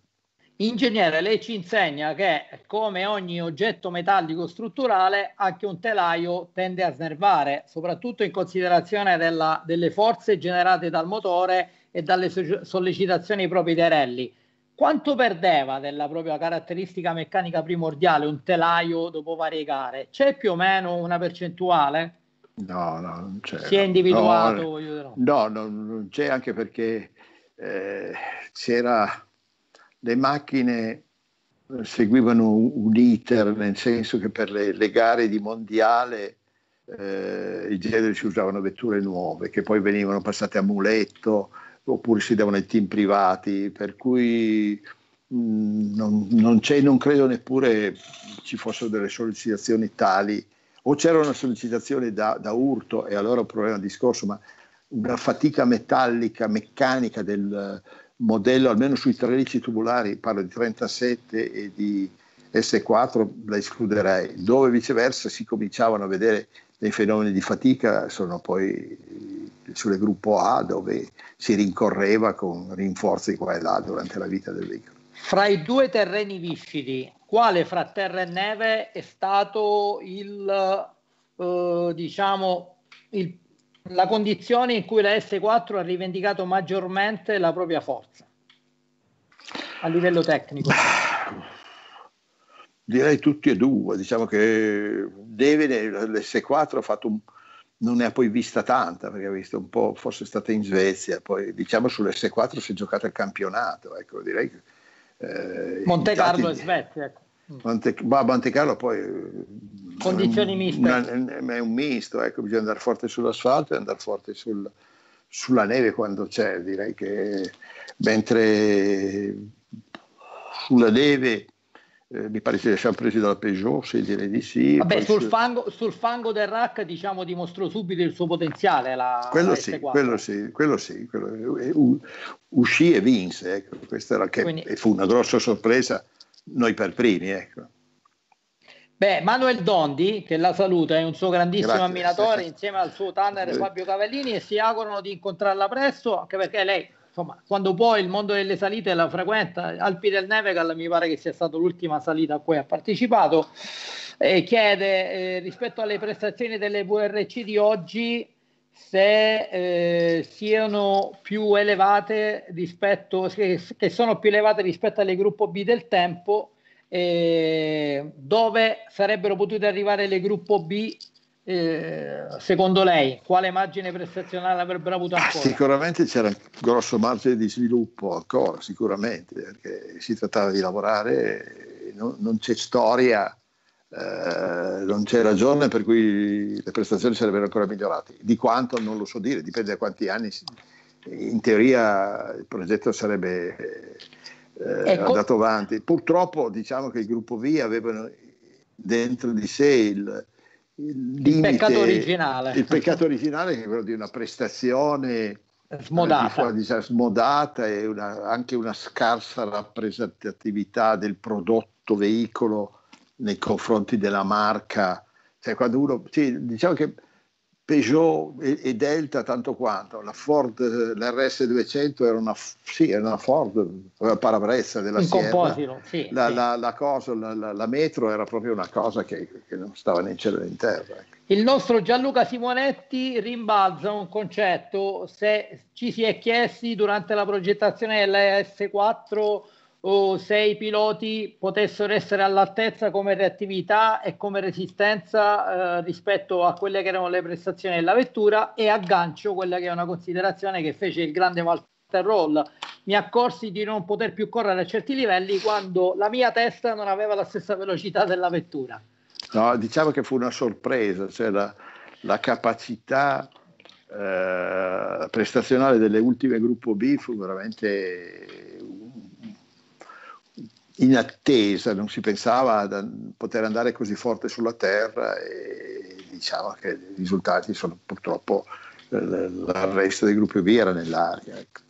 Ingegnere, lei ci insegna che come ogni oggetto metallico strutturale anche un telaio tende a snervare, soprattutto in considerazione della, delle forze generate dal motore e dalle so- sollecitazioni ai propri derelli. Quanto perdeva della propria caratteristica meccanica primordiale un telaio dopo varie gare? C'è più o meno una percentuale? No, no, non c'è. Si è individuato? No, no, no, non c'è anche perché eh, c'era le macchine eh, seguivano un iter, nel senso che per le, le gare di mondiale eh, in genere si usavano vetture nuove che poi venivano passate a muletto oppure si davano ai team privati, per cui mh, non, non, non, credo neppure ci fossero delle sollecitazioni tali, o c'era una sollecitazione da, da urto e allora un problema di discorso, ma una fatica metallica, meccanica del, modello almeno sui 13 tubolari, parlo di 37 e di S4, la escluderei, dove viceversa si cominciavano a vedere dei fenomeni di fatica, sono poi eh, sulle gruppo A dove si rincorreva con rinforzi qua e là durante la vita del veicolo. Fra i due terreni viscidi, quale fra terra e neve è stato il, eh, diciamo, il la condizione in cui la S4 ha rivendicato maggiormente la propria forza a livello tecnico? Direi tutti e due, diciamo che Deve eh, l'S4 ha fatto un, non ne ha poi vista tanta perché ha visto un po', forse è stata in Svezia, poi diciamo sull'S4 si è giocato il campionato, ecco direi che eh, Monte Carlo e Svezia, ecco. Mm. Monte, bah, Monte Carlo poi eh, condizioni miste. Eh, ma è un misto, ecco, bisogna andare forte sull'asfalto e andare forte sul, sulla neve quando c'è, direi che mentre sulla neve eh, mi pare che siamo presi dalla Peugeot, se direi di sì. Vabbè, sul, su... fango, sul, fango, del rack diciamo, dimostrò subito il suo potenziale. La, quello, la sì, quello sì, quello sì, quello, eh, u, uscì e vinse, ecco, questa era che Quindi... fu una grossa sorpresa noi per primi. Ecco. Beh, Manuel Dondi, che la saluta, è un suo grandissimo Grazie. ammiratore insieme al suo Tanner Fabio Cavallini e si augurano di incontrarla presto, anche perché lei, insomma, quando poi il mondo delle salite la frequenta, Alpi del Nevegal mi pare che sia stata l'ultima salita a cui ha partecipato, e chiede eh, rispetto alle prestazioni delle VRC di oggi se eh, siano più elevate rispetto, che, che sono più elevate rispetto alle gruppo B del tempo, eh, dove sarebbero potute arrivare le gruppo B eh, secondo lei quale margine prestazionale avrebbero avuto ah, ancora? Ah, sicuramente c'era un grosso margine di sviluppo ancora, sicuramente, perché si trattava di lavorare, non, non c'è storia eh, non c'è ragione per cui le prestazioni sarebbero ancora migliorate. Di quanto non lo so dire, dipende da quanti anni. In teoria il progetto sarebbe eh, ecco. andato avanti. Purtroppo diciamo che il gruppo V aveva dentro di sé il, il, limite, il peccato originale. Il peccato originale è quello di una prestazione eh, smodata, eh, diciamo, smodata e una, anche una scarsa rappresentatività del prodotto veicolo nei confronti della marca. Cioè, quando uno, sì, diciamo che Peugeot e, e, Delta tanto quanto, la Ford, l'RS200 era una, sì, era una Ford, una parabrezza della In Sierra. Composito, sì, la, sì. La, la, cosa, la, la, metro era proprio una cosa che, che non stava né in cielo né in terra. Ecco. Il nostro Gianluca Simonetti rimbalza un concetto, se ci si è chiesti durante la progettazione della S4 o se i piloti potessero essere all'altezza come reattività e come resistenza eh, rispetto a quelle che erano le prestazioni della vettura e aggancio quella che è una considerazione che fece il grande Walter Roll. Mi accorsi di non poter più correre a certi livelli quando la mia testa non aveva la stessa velocità della vettura. No, diciamo che fu una sorpresa, cioè la, la capacità eh, prestazionale delle ultime gruppo B fu veramente in attesa, non si pensava a poter andare così forte sulla terra e diciamo che i risultati sono purtroppo eh, l'arresto del gruppo B era nell'aria. Ecco.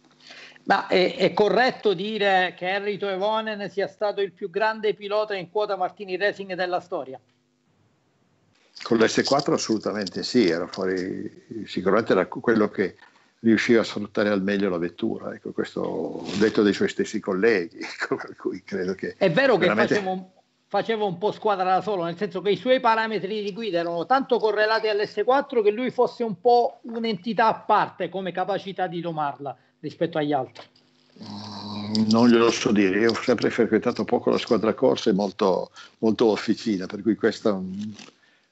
Ma è, è, corretto dire che Enrito Evonen sia stato il più grande pilota in quota Martini Racing della storia? Con l'S4 assolutamente sì, era fuori, sicuramente era quello che riuscì a sfruttare al meglio la vettura, ecco, questo detto dai suoi stessi colleghi, ecco, per cui credo che... È vero veramente... che faceva un po' squadra da solo, nel senso che i suoi parametri di guida erano tanto correlati all'S4 che lui fosse un po' un'entità a parte come capacità di domarla rispetto agli altri. Mm, non glielo so dire, io ho sempre frequentato poco la squadra corsa e molto, molto officina, per cui questa mm,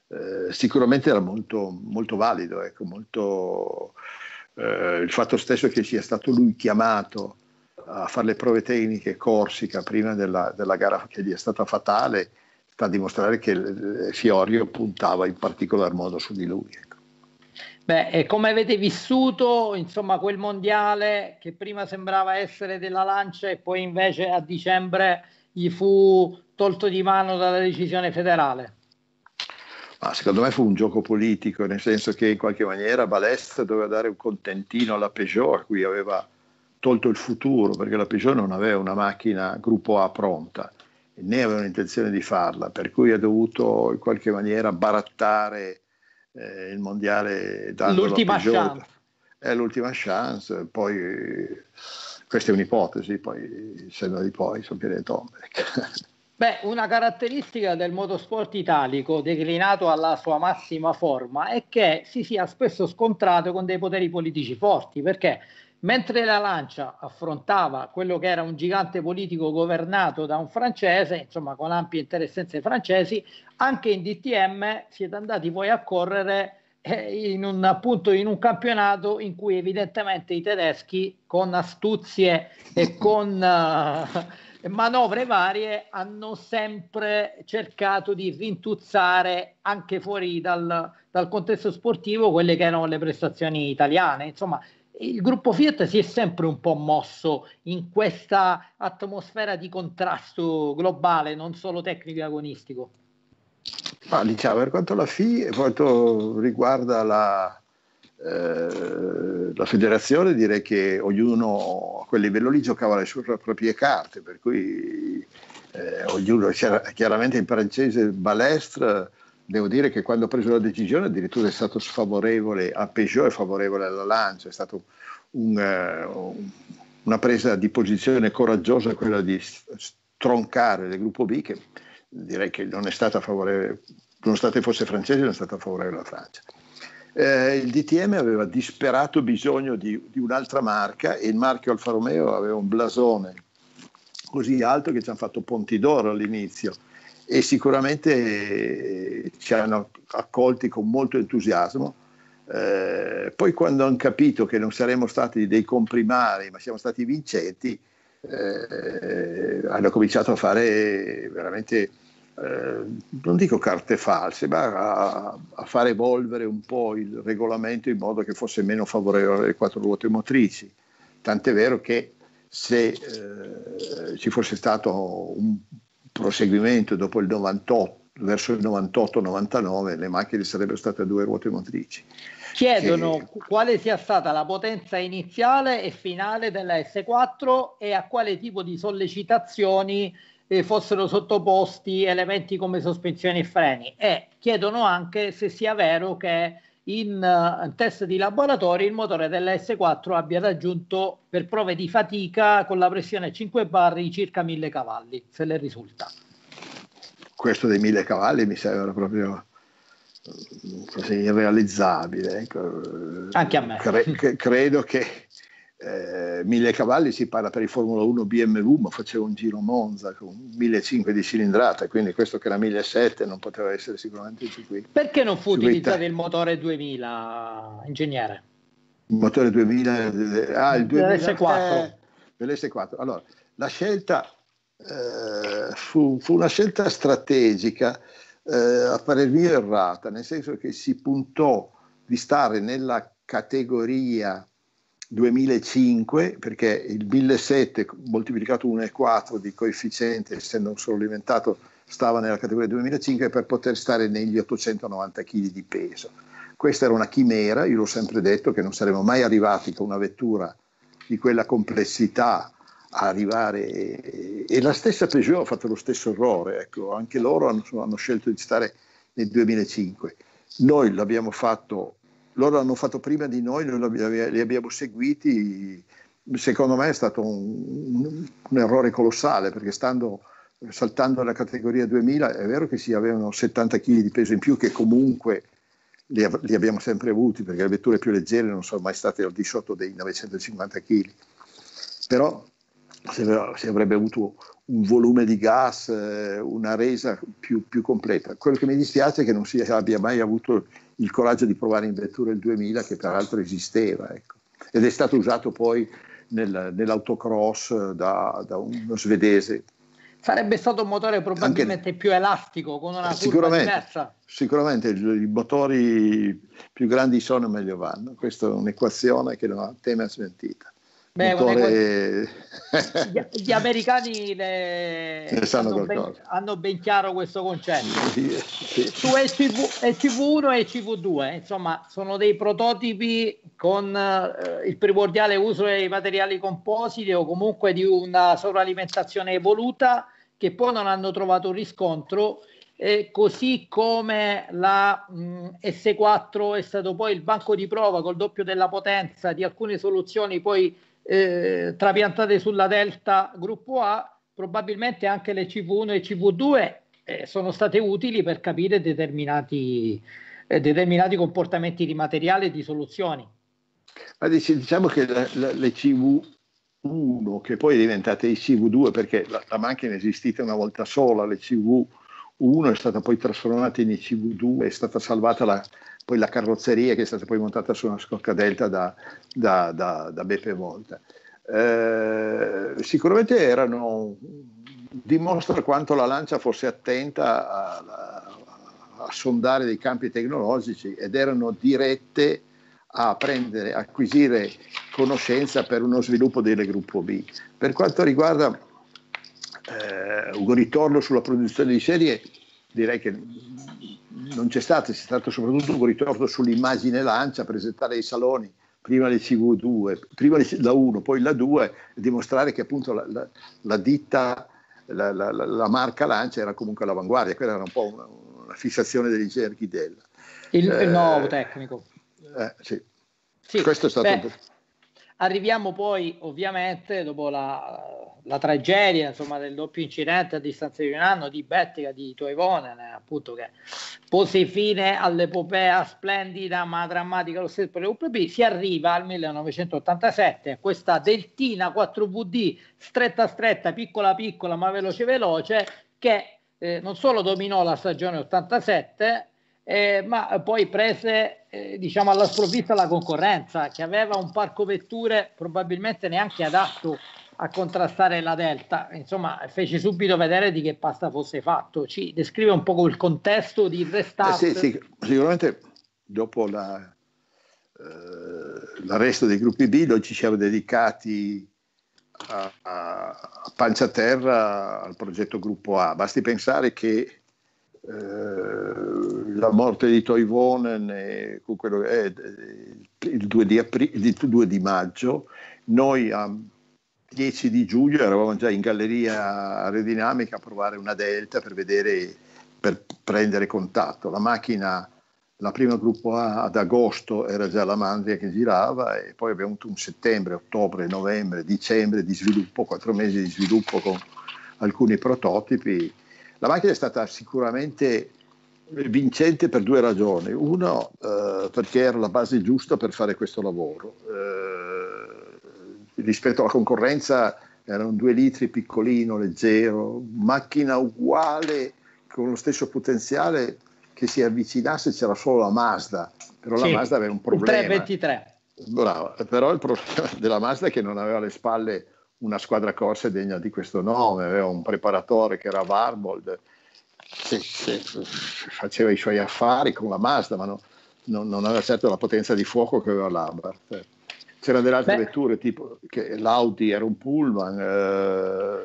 eh, sicuramente era molto, molto valido, ecco, molto, eh, il fatto stesso che sia stato lui chiamato a fare le prove tecniche Corsica prima della, della gara che gli è stata fatale sta a dimostrare che Fiorio puntava in particolar modo su di lui. Ecco. Beh, e come avete vissuto insomma, quel mondiale che prima sembrava essere della lancia e poi invece a dicembre gli fu tolto di mano dalla decisione federale? Ma secondo me fu un gioco politico, nel senso che in qualche maniera Balestra doveva dare un contentino alla Peugeot, a cui aveva tolto il futuro, perché la Peugeot non aveva una macchina gruppo A pronta, né aveva intenzione di farla, per cui ha dovuto in qualche maniera barattare eh, il mondiale dando l'ultima Peugeot, chance. È eh, l'ultima chance, poi questa è un'ipotesi, poi se no di poi sono piene tombe. Ecco. Beh, una caratteristica del motorsport italico, declinato alla sua massima forma, è che si sia spesso scontrato con dei poteri politici forti, perché mentre la Lancia affrontava quello che era un gigante politico governato da un francese, insomma con ampie interessenze francesi, anche in DTM siete andati voi a correre eh, in un, appunto, in un campionato in cui evidentemente i tedeschi con astuzie e con... Uh, manovre varie hanno sempre cercato di rintuzzare anche fuori dal, dal contesto sportivo quelle che erano le prestazioni italiane. Insomma, il gruppo Fiat si è sempre un po' mosso in questa atmosfera di contrasto globale, non solo tecnico e agonistico. Ma diciamo, per quanto, la FI, e quanto riguarda la, eh, la federazione direi che ognuno a quel livello lì giocava le sue proprie carte, per cui eh, ognuno chiaramente in francese Balestre. Devo dire che quando ha preso la decisione addirittura è stato sfavorevole a Peugeot e favorevole alla Lancia, è stata un, un, eh, una presa di posizione coraggiosa quella di stroncare il gruppo B che direi che non è stata favorevole, nonostante fosse francese, non è stata favorevole alla Francia eh, il DTM aveva disperato bisogno di, di, un'altra marca e il marchio Alfa Romeo aveva un blasone così alto che ci hanno fatto Ponti d'Oro all'inizio e sicuramente eh, ci hanno accolti con molto entusiasmo. Eh, poi quando hanno capito che non saremmo stati dei comprimari ma siamo stati vincenti, eh, hanno cominciato a fare veramente eh, non dico carte false, ma a, a, far evolvere un po' il regolamento in modo che fosse meno favorevole alle quattro ruote motrici. Tant'è vero che se eh, ci fosse stato un proseguimento dopo il 98, verso il 98-99, le macchine sarebbero state a due ruote motrici. Chiedono che... quale sia stata la potenza iniziale e finale della S4 e a quale tipo di sollecitazioni eh, fossero sottoposti elementi come sospensioni e freni e chiedono anche se sia vero che in uh, test di laboratorio il motore dell'S4 abbia raggiunto per prove di fatica con la pressione 5 barri circa 1000 cavalli, se le risulta. Questo dei 1000 cavalli mi sembra proprio quasi eh, irrealizzabile. Ecco. Anche a me. Cre- credo che 1000 eh, cavalli si parla per il Formula 1 BMW, ma faceva un giro Monza con 1.500 di cilindrata, quindi questo che era 1.700 non poteva essere sicuramente il qui. Perché non fu utilizzato il motore 2000, ingegnere? Il motore 2000, eh, ah, il 2000 dell'S4. dells Allora, la scelta eh, fu, fu, una scelta strategica, eh, a parer mio errata, nel senso che si puntò di stare nella categoria 2005, perché il 1007 moltiplicato 1,4 di coefficiente, essendo un solo sopravventato, stava nella categoria 2005 per poter stare negli 890 kg di peso. Questa era una chimera, io l'ho sempre detto che non saremmo mai arrivati con una vettura di quella complessità a arrivare e, e la stessa Peugeot ha fatto lo stesso errore, ecco, anche loro hanno, hanno scelto di stare nel 2005. Noi l'abbiamo fatto loro hanno fatto prima di noi, noi li abbiamo seguiti, secondo me è stato un, un errore colossale perché stando, saltando la categoria 2000 è vero che si avevano 70 kg di peso in più che comunque li, av- li, abbiamo sempre avuti perché le vetture più leggere non sono mai state al di sotto dei 950 kg, però si, aveva, si avrebbe avuto un volume di gas, eh, una resa più, più completa. Quello che mi dispiace è che non si abbia mai avuto il coraggio di provare in vettura il 2000 che peraltro esisteva ecco. ed è stato usato poi nel, nell'autocross eh, da, da, uno svedese. Sarebbe stato un motore probabilmente Anche, più elastico, con una sicuramente, diversa. Sicuramente i motori più grandi sono meglio vanno, questa è un'equazione che non ha tema smentita. Beh, motore... gli, gli, americani ne, ne sanno hanno, ben, hanno, ben, chiaro questo concetto. Sì, sì. Su SCV, LCV1 e cv 2 eh, insomma, sono dei prototipi con eh, il primordiale uso dei materiali compositi o comunque di una sovralimentazione evoluta che poi non hanno trovato un riscontro. E eh, così come la mh, S4 è stato poi il banco di prova col doppio della potenza di alcune soluzioni poi eh, trapiantate sulla delta gruppo A, probabilmente anche le CV1 e CV2 eh, sono state utili per capire determinati, eh, determinati comportamenti di materiale e di soluzioni. Ma dice, diciamo che la, la, le CV1, che poi è diventata i CV2, perché la, la macchina è esistita una volta sola, le CV1 è stata poi trasformata in CV2, è stata salvata la, poi la carrozzeria che è stata poi montata su una scocca delta da, da, da, da Beppe Volta. Eh, sicuramente erano, dimostra quanto la Lancia fosse attenta a, a, a, sondare dei campi tecnologici ed erano dirette a prendere, acquisire conoscenza per uno sviluppo del gruppo B. Per quanto riguarda eh, un ritorno sulla produzione di serie, direi che non c'è stato, c'è stato soprattutto un ritorno sull'immagine lancia, presentare i saloni prima le CV2, prima la 1, poi la 2, dimostrare che appunto la, la, la ditta, la, la, marca lancia era comunque all'avanguardia, quella era un po' una, una fissazione degli cerchi Il, eh, il nuovo tecnico. Eh, sì. sì. questo è stato... Beh, un po'... Arriviamo poi ovviamente dopo la la tragedia insomma, del doppio incidente a distanza di un anno di Bettica di Toivonen, eh, appunto che pose fine all'epopea splendida ma drammatica lo stesso per l'UPB, si arriva al 1987, questa deltina 4VD stretta stretta, piccola piccola ma veloce veloce, che eh, non solo dominò la stagione 87, eh, ma poi prese eh, diciamo alla sprovvista la concorrenza che aveva un parco vetture probabilmente neanche adatto a contrastare la Delta. Insomma, fece subito vedere di che pasta fosse fatto. Ci descrive un po' il contesto di restart. Eh sì, sì, sicuramente dopo la, eh, l'arresto dei gruppi B noi ci siamo dedicati a, a pancia terra al progetto gruppo A. Basti pensare che eh, la morte di Toivonen eh, il, 2 di apri- il 2 di maggio, noi a 10 di giugno eravamo già in galleria aerodinamica a provare una Delta per vedere, per prendere contatto. La macchina, la prima gruppo A ad agosto era già la Mandria che girava e poi abbiamo avuto un settembre, ottobre, novembre, dicembre di sviluppo, quattro mesi di sviluppo con alcuni prototipi. La macchina è stata sicuramente vincente per due ragioni. Uno, eh, perché era la base giusta per fare questo lavoro. Eh, rispetto alla concorrenza era un due litri piccolino, leggero, macchina uguale con lo stesso potenziale che si avvicinasse c'era solo la Mazda, però sì, la Mazda aveva un problema. 323. Brava, però il problema della Mazda è che non aveva alle spalle una squadra corsa degna di questo nome, aveva un preparatore che era Warbold, che, che faceva i suoi affari con la Mazda, ma no, non, non aveva certo la potenza di fuoco che aveva l'Abarth c'erano delle altre Beh. vetture, tipo che l'Audi era un pullman, eh,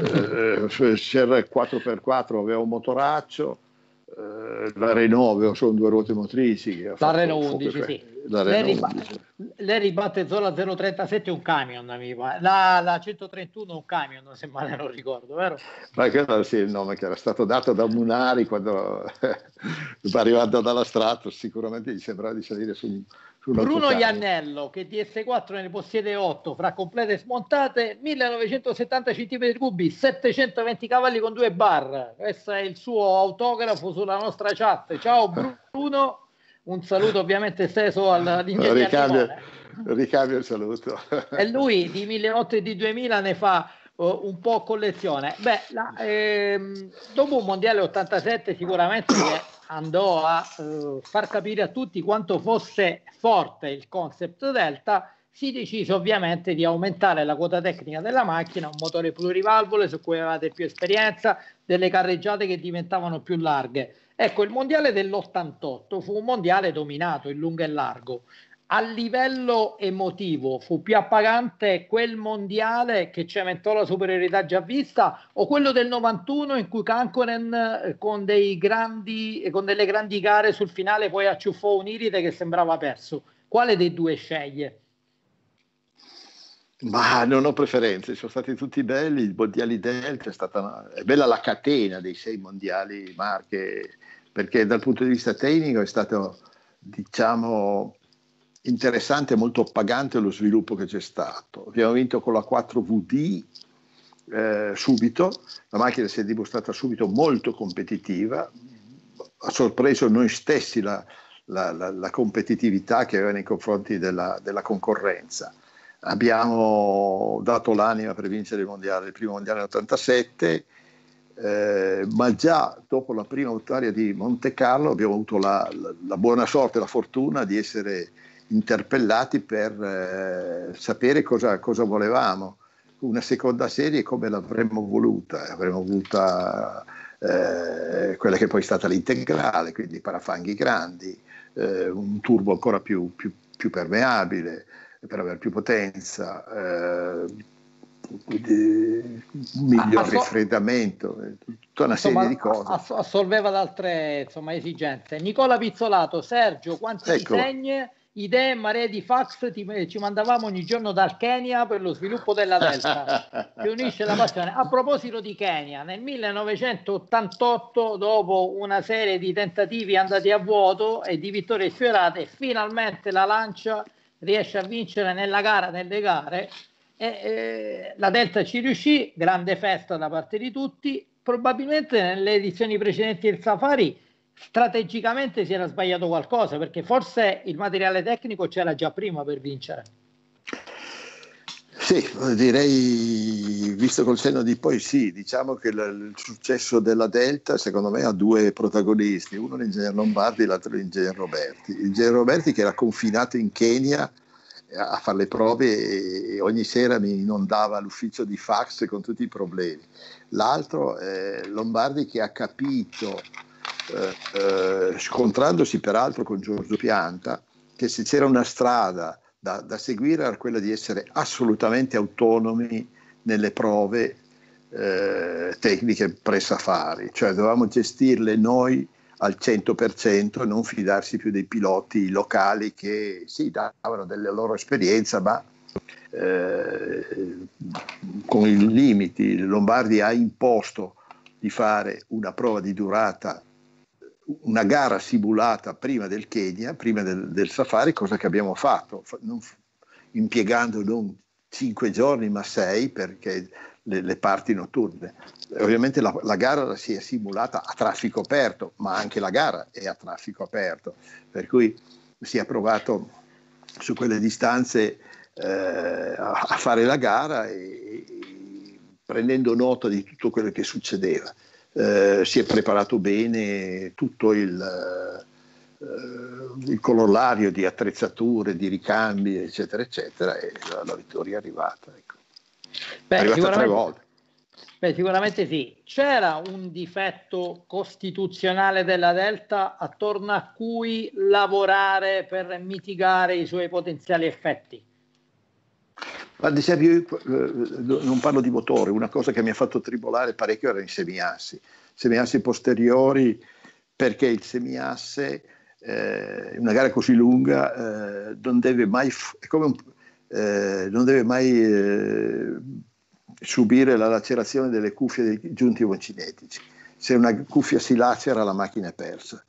eh, eh c'era il 4x4, aveva un motoraccio, eh, la Renault aveva solo due ruote motrici. La Renault 11, sì. La Renault lei, 11. lei ribattezzo la 037 un camion, la, la, 131 un camion, se male non ricordo, vero? Ma quello sì, il nome che era stato dato da Munari quando arrivando dalla Stratos, sicuramente gli sembrava di salire su un Bruno Ducati. Iannello che di S4 ne possiede 8 fra complete e smontate 1970 cm3 720 cavalli con due bar questo è il suo autografo sulla nostra chat ciao Bruno un saluto ovviamente esteso all'ingegnere ricambio, ricambio il saluto e lui di 1800 e di 2000 ne fa eh, un po' collezione beh la, ehm, dopo un mondiale 87 sicuramente andò a eh, far capire a tutti quanto fosse forte il concept Delta, si decise ovviamente di aumentare la quota tecnica della macchina, un motore plurivalvole su cui avevate più esperienza, delle carreggiate che diventavano più larghe. Ecco, il mondiale dell'88 fu un mondiale dominato in lungo e largo a livello emotivo fu più appagante quel mondiale che cementò la superiorità già vista o quello del 91 in cui Kankonen eh, con, grandi, eh, con delle grandi gare sul finale poi acciuffò un iride che sembrava perso? Quale dei due sceglie? Ma non ho preferenze, sono stati tutti belli, il mondiali Delta è stata una, è bella la catena dei sei mondiali Marche, perché dal punto di vista tecnico è stato diciamo interessante e molto pagante lo sviluppo che c'è stato. Abbiamo vinto con la 4VD eh, subito, la macchina si è dimostrata subito molto competitiva, ha sorpreso noi stessi la, la, la, la competitività che aveva nei confronti della, della, concorrenza. Abbiamo dato l'anima per vincere il, mondiale, il primo mondiale nell'87, eh, ma già dopo la prima vittoria di Monte Carlo abbiamo avuto la, la, la buona sorte, la fortuna di essere interpellati per eh, sapere cosa, cosa, volevamo. Una seconda serie come l'avremmo voluta, avremmo voluta eh, quella che è poi è stata l'integrale, quindi parafanghi grandi, eh, un turbo ancora più, più, più, permeabile per avere più potenza, eh, miglior Assol- raffreddamento, eh, tutta una insomma, serie di cose. assolveva ad altre insomma, esigenze. Nicola Pizzolato, Sergio, quanto ecco. ti idee in marea di fax ti, eh, ci mandavamo ogni giorno dal Kenya per lo sviluppo della delta che unisce la passione a proposito di Kenya nel 1988 dopo una serie di tentativi andati a vuoto e di vittorie sfiorate finalmente la Lancia riesce a vincere nella gara nelle gare e, eh, la Delta ci riuscì grande festa da parte di tutti probabilmente nelle edizioni precedenti del Safari strategicamente si era sbagliato qualcosa perché forse il materiale tecnico c'era già prima per vincere. Sì, direi, visto col senno di poi, sì, diciamo che il successo della Delta secondo me ha due protagonisti, uno l'ingegner Lombardi e l'altro l'ingegner Roberti. L'ingegner Roberti che era confinato in Kenya eh, a fare le prove e ogni sera mi inondava l'ufficio di fax con tutti i problemi. L'altro, è eh, Lombardi, che ha capito eh, eh, scontrandosi peraltro con Giorgio Pianta, che se c'era una strada da, da seguire era quella di essere assolutamente autonomi nelle prove eh, tecniche pre-safari, cioè dovevamo gestirle noi al 100% e non fidarsi più dei piloti locali che sì, davano della loro esperienza, ma eh, con i limiti. Lombardi ha imposto di fare una prova di durata una gara simulata prima del Kenya, prima del, del safari, cosa che abbiamo fatto, non, impiegando non cinque giorni ma sei perché le, le, parti notturne. Ovviamente la, la, gara si è simulata a traffico aperto, ma anche la gara è a traffico aperto, per cui si è provato su quelle distanze eh, a, a, fare la gara e, e prendendo nota di tutto quello che succedeva. Eh, si è preparato bene tutto il, eh, il corollario di attrezzature, di ricambi, eccetera, eccetera, e la, la vittoria è arrivata. Ecco. Beh, è arrivata tre volte. Beh, sicuramente sì. C'era un difetto costituzionale della Delta attorno a cui lavorare per mitigare i suoi potenziali effetti? Ad esempio, io eh, eh, non parlo di motore, una cosa che mi ha fatto tribolare parecchio erano i semiassi, semiassi posteriori, perché il semiasse, eh, una gara così lunga, eh, non deve mai, un, eh, non deve mai eh, subire la lacerazione delle cuffie dei giunti voncinetici. Se una cuffia si lacera, la macchina è persa.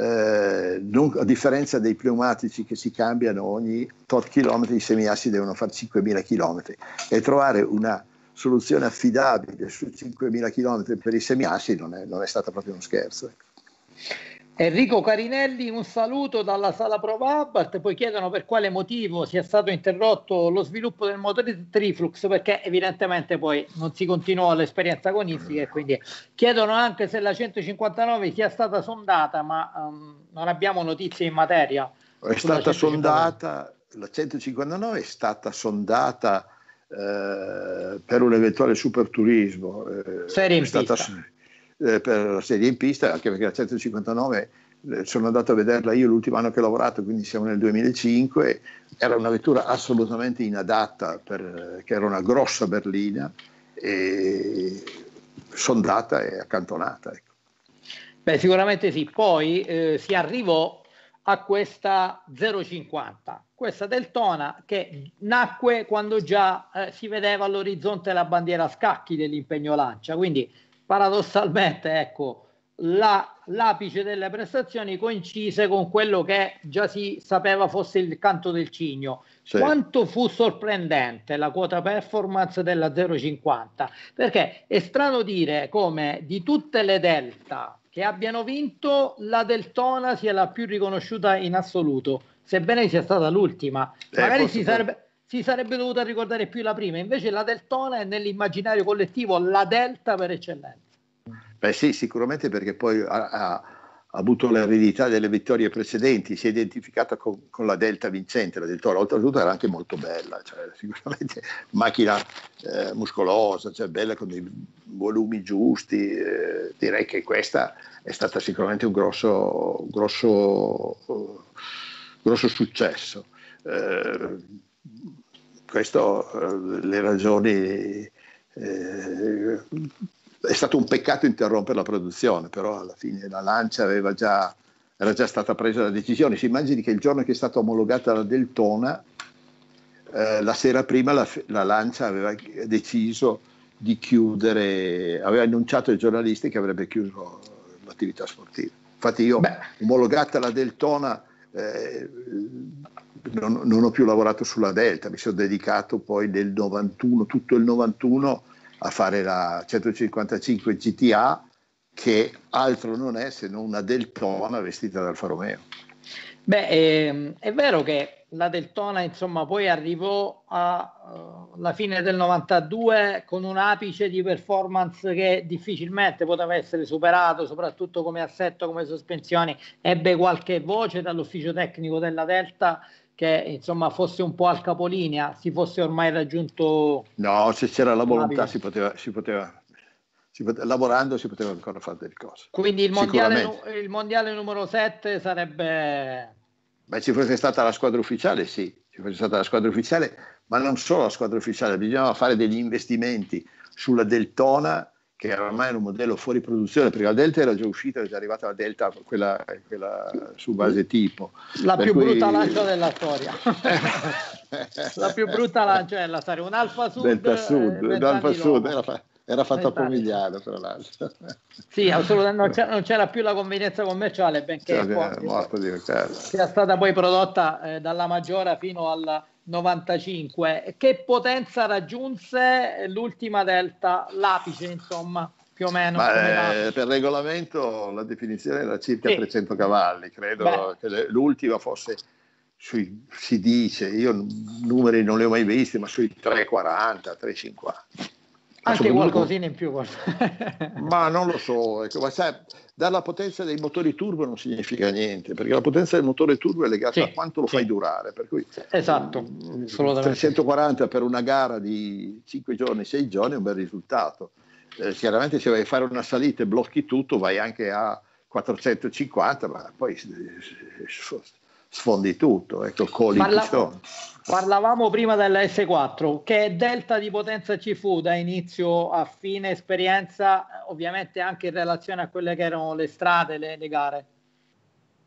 Eh, non, a differenza dei pneumatici che si cambiano ogni tot chilometri, i semiassi devono fare 5.000 chilometri e trovare una soluzione affidabile su 5.000 chilometri per i semiassi non è, non è stato proprio uno scherzo. Ecco. Enrico Carinelli, un saluto dalla sala Prova Abarth. Poi chiedono per quale motivo sia stato interrotto lo sviluppo del motore Triflux, perché evidentemente poi non si continuò l'esperienza agonistica. E quindi chiedono anche se la 159 sia stata sondata, ma um, non abbiamo notizie in materia. È stata 159. sondata, la 159 è stata sondata eh, per un eventuale superturismo. Eh, Serie in è stata, eh, per la serie in pista, anche perché la 159 eh, sono andato a vederla io l'ultimo anno che ho lavorato, quindi siamo nel 2005, era una vettura assolutamente inadatta perché eh, era una grossa berlina e sondata e accantonata. Ecco. Beh, sicuramente sì, poi eh, si arrivò a questa 050, questa Deltona che nacque quando già eh, si vedeva all'orizzonte la bandiera a scacchi dell'impegno Lancia, quindi paradossalmente, ecco, la, l'apice delle prestazioni coincise con quello che già si sapeva fosse il canto del cigno. Sì. Quanto fu sorprendente la quota performance della 0,50? Perché è strano dire come di tutte le delta che abbiano vinto, la Deltona sia la più riconosciuta in assoluto, sebbene sia stata l'ultima. Eh, Magari si sarebbe si sarebbe dovuta ricordare più la prima, invece la Deltona è nell'immaginario collettivo la Delta per eccellenza. Beh sì, sicuramente perché poi ha, ha avuto l'eredità delle vittorie precedenti, si è identificata con, con la Delta vincente, la Deltona, oltretutto era anche molto bella, cioè, sicuramente macchina eh, muscolosa, cioè bella con i volumi giusti, eh, direi che questa è stata sicuramente un grosso, grosso, eh, grosso successo. Eh, questo eh, le ragioni eh, è stato un peccato interrompere la produzione, però alla fine la Lancia aveva già, era già stata presa la decisione. Si immagini che il giorno che è stata omologata la Deltona, eh, la sera prima la, la, Lancia aveva deciso di chiudere, aveva annunciato ai giornalisti che avrebbe chiuso l'attività sportiva. Infatti io, Beh. omologata la Deltona, eh, non, non, ho più lavorato sulla Delta, mi sono dedicato poi nel 91, tutto il 91 a fare la 155 GTA che altro non è se non una Deltona vestita da Alfa Romeo. Beh, è, ehm, è vero che la Deltona insomma poi arrivò alla eh, uh, fine del 92 con un apice di performance che difficilmente poteva essere superato, soprattutto come assetto, come sospensioni, ebbe qualche voce dall'ufficio tecnico della Delta che insomma fosse un po' al capolinea, si fosse ormai raggiunto... No, se c'era la volontà si poteva, si poteva, si poteva lavorando si poteva ancora fare delle cose. Quindi il mondiale, il mondiale numero 7 sarebbe... Beh, ci fosse stata la squadra ufficiale, sì, ci fosse stata la squadra ufficiale, ma non solo la squadra ufficiale, bisognava fare degli investimenti sulla Deltona che ormai era un modello fuori produzione, perché la Delta era già uscita, era già arrivata la Delta, quella, quella su base tipo. La per più cui... brutta lancia della storia. la più brutta lancia della storia. Un Alfa Sud. Delta eh, Sud, eh, Alfa Sud era, era fatta a Pomigliano, tra l'altro. Sì, assolutamente, non c'era, non c'era più la convenienza commerciale, benché cioè, può, sia, certo. sia stata poi prodotta eh, dalla Maggiora fino alla 95. Che potenza raggiunse l'ultima delta, l'apice insomma, più o meno? Beh, per regolamento la definizione era circa sì. 300 cavalli, credo Beh. che l'ultima fosse, sui, si dice, io numeri non li ho mai visti, ma sui 340, 350. Anche qualcosina in più. ma non lo so, ecco, ma sai, dalla potenza dei motori turbo non significa niente, perché la potenza del motore turbo è legata sì, a quanto lo sì. fai durare. Per cui, esatto, mh, mm, 340 per una gara di 5 giorni, 6 giorni è un bel risultato. Eh, chiaramente se vai a fare una salita e blocchi tutto, vai anche a 450, ma poi sfondi tutto, ecco, coli la... Parlavamo prima della S4 che è delta di potenza ci fu da inizio a fine esperienza, ovviamente anche in relazione a quelle che erano le strade, le, le gare.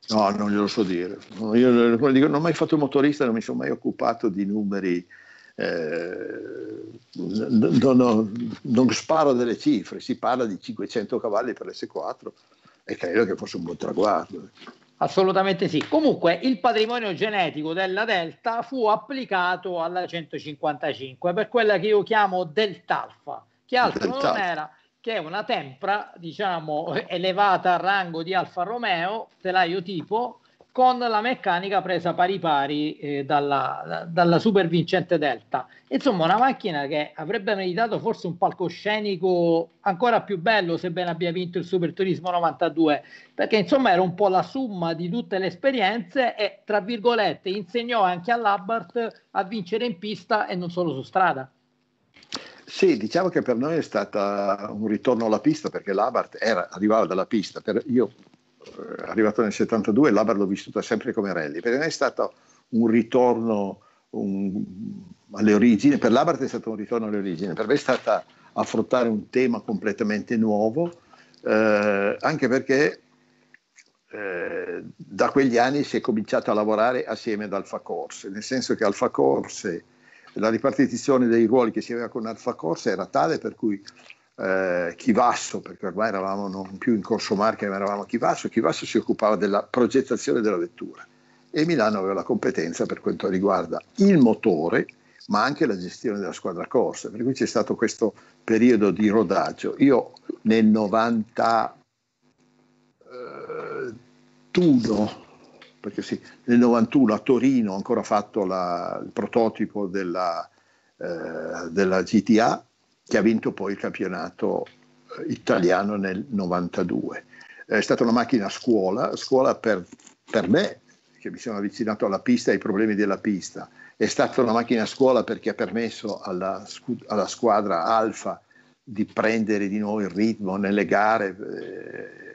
No, non glielo so dire. Io non ho mai fatto motorista, non mi sono mai occupato di numeri. Eh, non, non, non, sparo delle cifre, si parla di 500 cavalli per l'S4 e credo che fosse un buon traguardo. Assolutamente sì. Comunque il patrimonio genetico della Delta fu applicato alla 155 per quella che io chiamo Delta Alfa, che altro Delta. non era che una tempra, diciamo, elevata al rango di Alfa Romeo, telaio tipo, con la meccanica presa pari pari eh, dalla, dalla, super vincente Delta. Insomma, una macchina che avrebbe meritato forse un palcoscenico ancora più bello, sebbene abbia vinto il Super Turismo 92, perché insomma era un po' la summa di tutte le esperienze e, tra virgolette, insegnò anche all'Abbart a vincere in pista e non solo su strada. Sì, diciamo che per noi è stato un ritorno alla pista perché l'Abart era, arrivava dalla pista. Per, io arrivato nel 72, l'Abar l'ho vissuta sempre come rally, perché non è stato un ritorno un, alle origini, per l'Abar è stato un ritorno alle origini, per me è stata affrontare un tema completamente nuovo, eh, anche perché eh, da quegli anni si è cominciato a lavorare assieme ad Alfa Corse, nel senso che Alfa Corse, la ripartizione dei ruoli che si aveva con Alfa Corse era tale per cui eh, Chivasso, perché ormai eravamo non più in Corso Marche, ma eravamo a Chivasso, Chivasso si occupava della progettazione della vettura e Milano aveva la competenza per quanto riguarda il motore, ma anche la gestione della squadra corsa, per cui c'è stato questo periodo di rodaggio. Io nel 91, eh, perché sì, nel 91 a Torino ho ancora fatto la, il prototipo della, eh, della GTA, che ha vinto poi il campionato eh, italiano nel 92. È stata una macchina a scuola, scuola per, per me, che mi sono avvicinato alla pista e ai problemi della pista. È stata una macchina a scuola perché ha permesso alla, alla squadra Alfa di prendere di nuovo il ritmo nelle gare,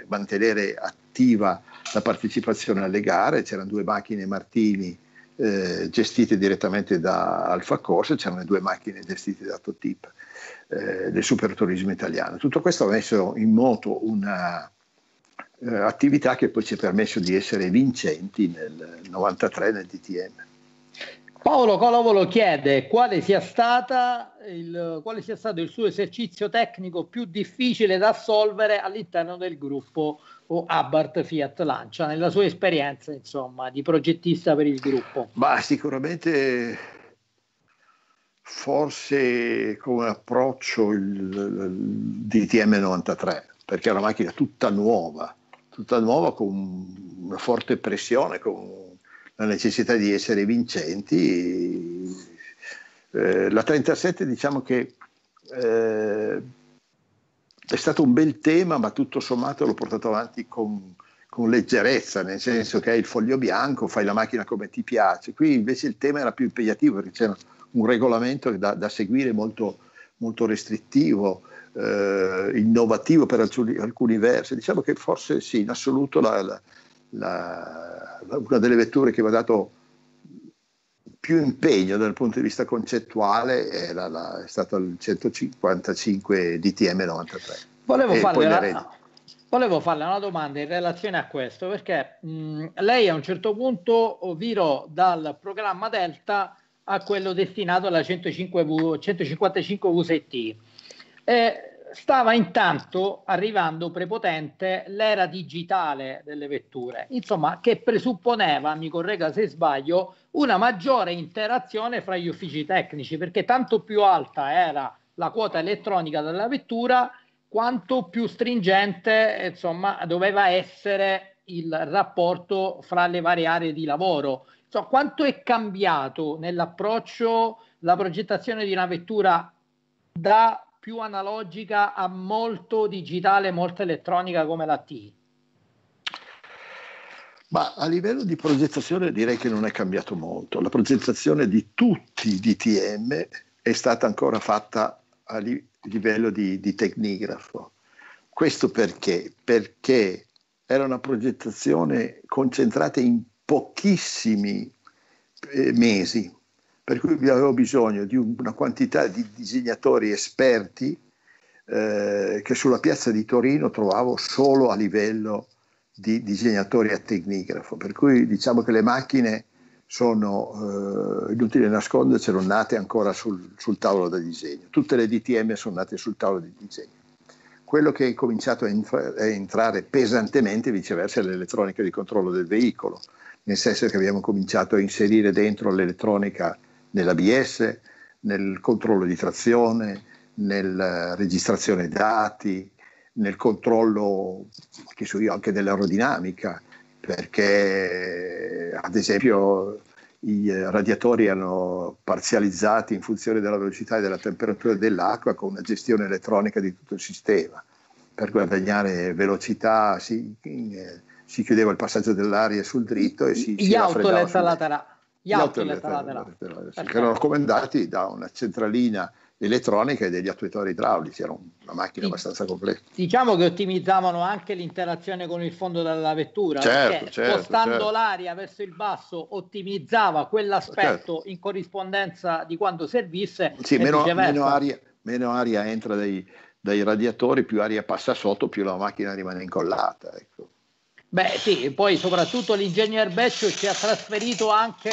eh, mantenere attiva la partecipazione alle gare. C'erano due macchine Martini eh, gestite direttamente da Alfa Corsa, c'erano due macchine gestite da Totip eh, del superturismo italiano. Tutto questo ha messo in moto un'attività eh, che poi ci ha permesso di essere vincenti nel 93 nel DTM. Paolo Colovolo chiede quale sia, il, quale sia, stato il suo esercizio tecnico più difficile da assolvere all'interno del gruppo o Abarth Fiat Lancia, nella sua esperienza insomma, di progettista per il gruppo. Ma sicuramente forse come approccio il, DTM93, perché è una macchina tutta nuova, tutta nuova con una forte pressione, con la necessità di essere vincenti. Eh, la 37 diciamo che eh, è stato un bel tema, ma tutto sommato l'ho portato avanti con, con leggerezza, nel senso che hai il foglio bianco, fai la macchina come ti piace. Qui invece il tema era più impegnativo perché c'erano un regolamento da, da seguire molto, molto restrittivo, eh, innovativo per alcuni, alcuni, versi. Diciamo che forse sì, in assoluto la, la, la, una delle vetture che mi ha dato più impegno dal punto di vista concettuale è, la, è stato il 155 DTM 93. Volevo fare volevo farle, una domanda in relazione a questo, perché mh, mm, lei a un certo punto oh, virò dal programma Delta a quello destinato alla 105V, 155 VST. Eh, stava intanto arrivando prepotente l'era digitale delle vetture, insomma, che presupponeva, mi corregga se sbaglio, una maggiore interazione fra gli uffici tecnici, perché tanto più alta era la quota elettronica della vettura, quanto più stringente, insomma, doveva essere il rapporto fra le varie aree di lavoro so, cioè, quanto è cambiato nell'approccio la progettazione di una vettura da più analogica a molto digitale, molto elettronica come la T? Ma a livello di progettazione direi che non è cambiato molto. La progettazione di tutti i DTM è stata ancora fatta a li- livello di, di tecnigrafo. Questo perché? Perché era una progettazione concentrata in pochissimi eh, mesi, per cui avevo bisogno di una quantità di disegnatori esperti eh, che sulla piazza di Torino trovavo solo a livello di disegnatori a tecnigrafo, per cui diciamo che le macchine sono, eh, inutile nasconderci, sono nate ancora sul, sul tavolo da disegno, tutte le DTM sono nate sul tavolo di disegno quello che è cominciato a, entrare pesantemente viceversa è l'elettronica di controllo del veicolo, nel senso che abbiamo cominciato a inserire dentro l'elettronica nell'ABS, nel controllo di trazione, nella eh, registrazione dati, nel controllo che so io, anche dell'aerodinamica, perché ad esempio i eh, radiatori hanno parzializzato in funzione della velocità e della temperatura dell'acqua con una gestione elettronica di tutto il sistema per guadagnare velocità sì, in, eh, si chiudeva il passaggio dell'aria sul dritto e si... Gli si autolet laterale. Gli autolet alla erano comandati da una centralina elettronica e degli attuatori idraulici, era una macchina abbastanza completa. Diciamo che ottimizzavano anche l'interazione con il fondo della vettura, certo, certo, certo spostando certo. l'aria verso il basso ottimizzava quell'aspetto certo. in corrispondenza di quanto servisse. Sì, meno, meno, aria, meno aria entra dai, dai, radiatori, più aria passa sotto, più la macchina rimane incollata. Ecco. Beh, sì, poi soprattutto l'ingegner Beccio ci ha trasferito anche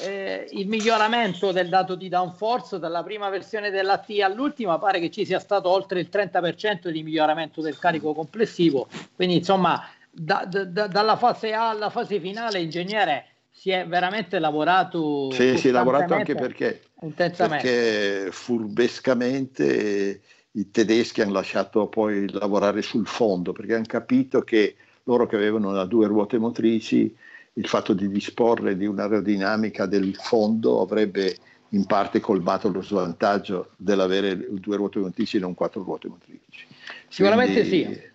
eh, il miglioramento del dato di downforce dalla prima versione della T all'ultima pare che ci sia stato oltre il 30% di miglioramento del carico complessivo quindi insomma da, da, dalla fase A alla fase finale ingegnere si è veramente lavorato sì, si è lavorato anche perché, perché furbescamente i tedeschi hanno lasciato poi lavorare sul fondo perché hanno capito che loro che avevano da due ruote motrici, il fatto di disporre di un'aerodinamica del fondo avrebbe in parte colmato lo svantaggio dell'avere due ruote motrici e non quattro ruote motrici. Sicuramente Quindi, sì.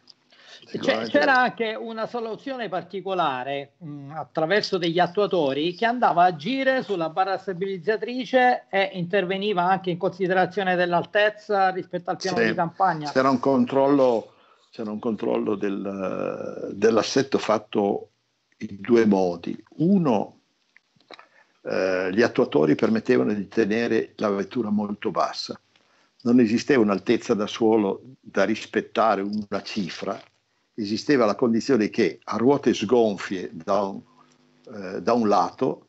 Sicuramente... C'era anche una soluzione particolare mh, mm, attraverso degli attuatori che andava a agire sulla barra stabilizzatrice e interveniva anche in considerazione dell'altezza rispetto al piano sì. di campagna. C'era un controllo c'era un controllo del, dell'assetto fatto in due modi. Uno, eh, gli attuatori permettevano di tenere la vettura molto bassa, non esisteva un'altezza da suolo da rispettare una cifra, esisteva la condizione che a ruote sgonfie da un, eh, da un lato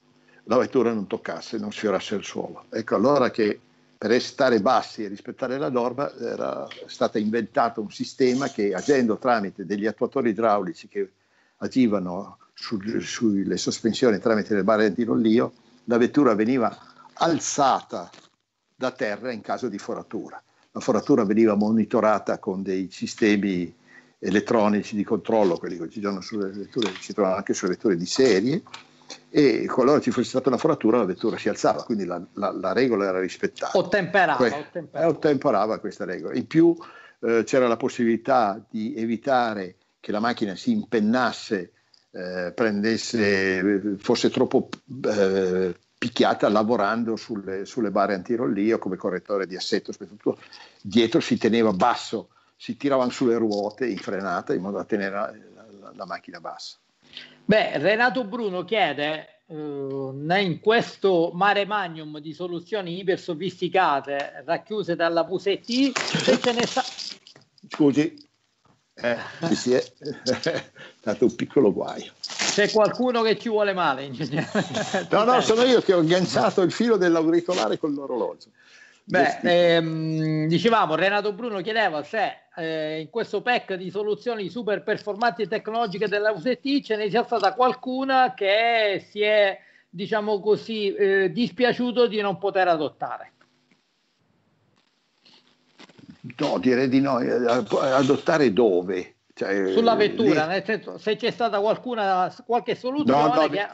la vettura non toccasse, non sfiorasse il suolo. Ecco allora che per restare bassi e rispettare la norma era stato inventato un sistema che agendo tramite degli attuatori idraulici che agivano sulle sospensioni tramite le barre di rollio, la vettura veniva alzata da terra in caso di foratura. La foratura veniva monitorata con dei sistemi elettronici di controllo, quelli che oggigiorno sulle vetture si trovano anche sulle vetture di serie, e qualora ci fosse stata una foratura la vettura si alzava, quindi la, la, la regola era rispettata. Ottemperava, que- ottemperava. Eh, ottemperava questa regola. In più eh, c'era la possibilità di evitare che la macchina si impennasse, eh, prendesse, fosse troppo eh, picchiata lavorando sulle, sulle bare antirollio come correttore di assetto, soprattutto dietro si teneva basso, si tiravano sulle ruote in frenata in modo da tenere la, la macchina bassa. Beh, Renato Bruno chiede eh, in questo mare magnum di soluzioni ipersofisticate racchiuse dalla Pusetti se ce ne sta... Scusi, eh, si è stato un piccolo guaio. C'è qualcuno che ci vuole male, ingegnere? no, no, sono io che ho agganciato il filo dell'auricolare con l'orologio. Beh, ehm, dicevamo, Renato Bruno chiedeva se eh, in questo pack di soluzioni super performanti e tecnologiche della UST ce ne sia stata qualcuna che si è, diciamo così, eh, dispiaciuto di non poter adottare. No, direi di no. Eh, adottare dove? Cioè, Sulla vettura, eh, nel senso, se c'è stata qualcuna, qualche soluzione no, no, che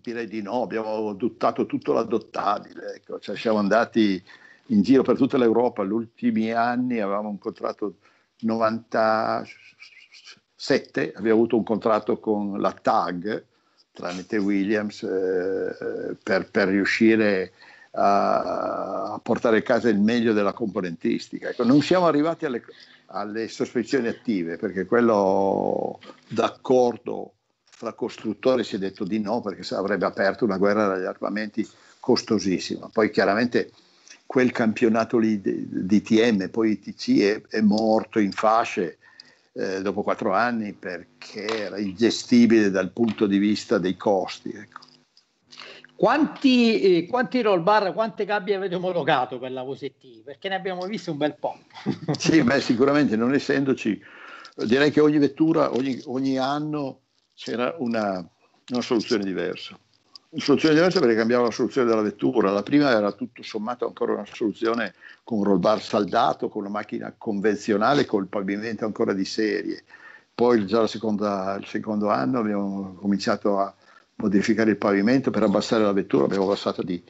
direi di no, abbiamo adottato tutto l'adottabile, ecco. cioè, siamo andati in giro per tutta l'Europa, gli ultimi anni avevamo un contratto 97, abbiamo avuto un contratto con la TAG tramite Williams eh, eh, per, per, riuscire a, a, portare a casa il meglio della componentistica. Ecco, non siamo arrivati alle, alle sospensioni attive perché quello d'accordo fra costruttori si è detto di no perché avrebbe aperto una guerra dagli armamenti costosissima. Poi chiaramente quel campionato lì di TM, poi ITC è, è morto in fasce eh, dopo quattro anni perché era ingestibile dal punto di vista dei costi. Ecco. Quanti, eh, quanti roll bar, quante gabbie avete omologato per la Vosetti? Perché ne abbiamo visto un bel po'. sì, beh, sicuramente non essendoci, direi che ogni vettura, ogni, ogni anno c'era una, una soluzione diversa. Una soluzione diversa perché cambiava la soluzione della vettura. La prima era tutto sommato ancora una soluzione con un roll bar saldato, con una macchina convenzionale, col pavimento ancora di serie. Poi già seconda, il secondo anno abbiamo cominciato a modificare il pavimento per abbassare la vettura, abbiamo abbassato di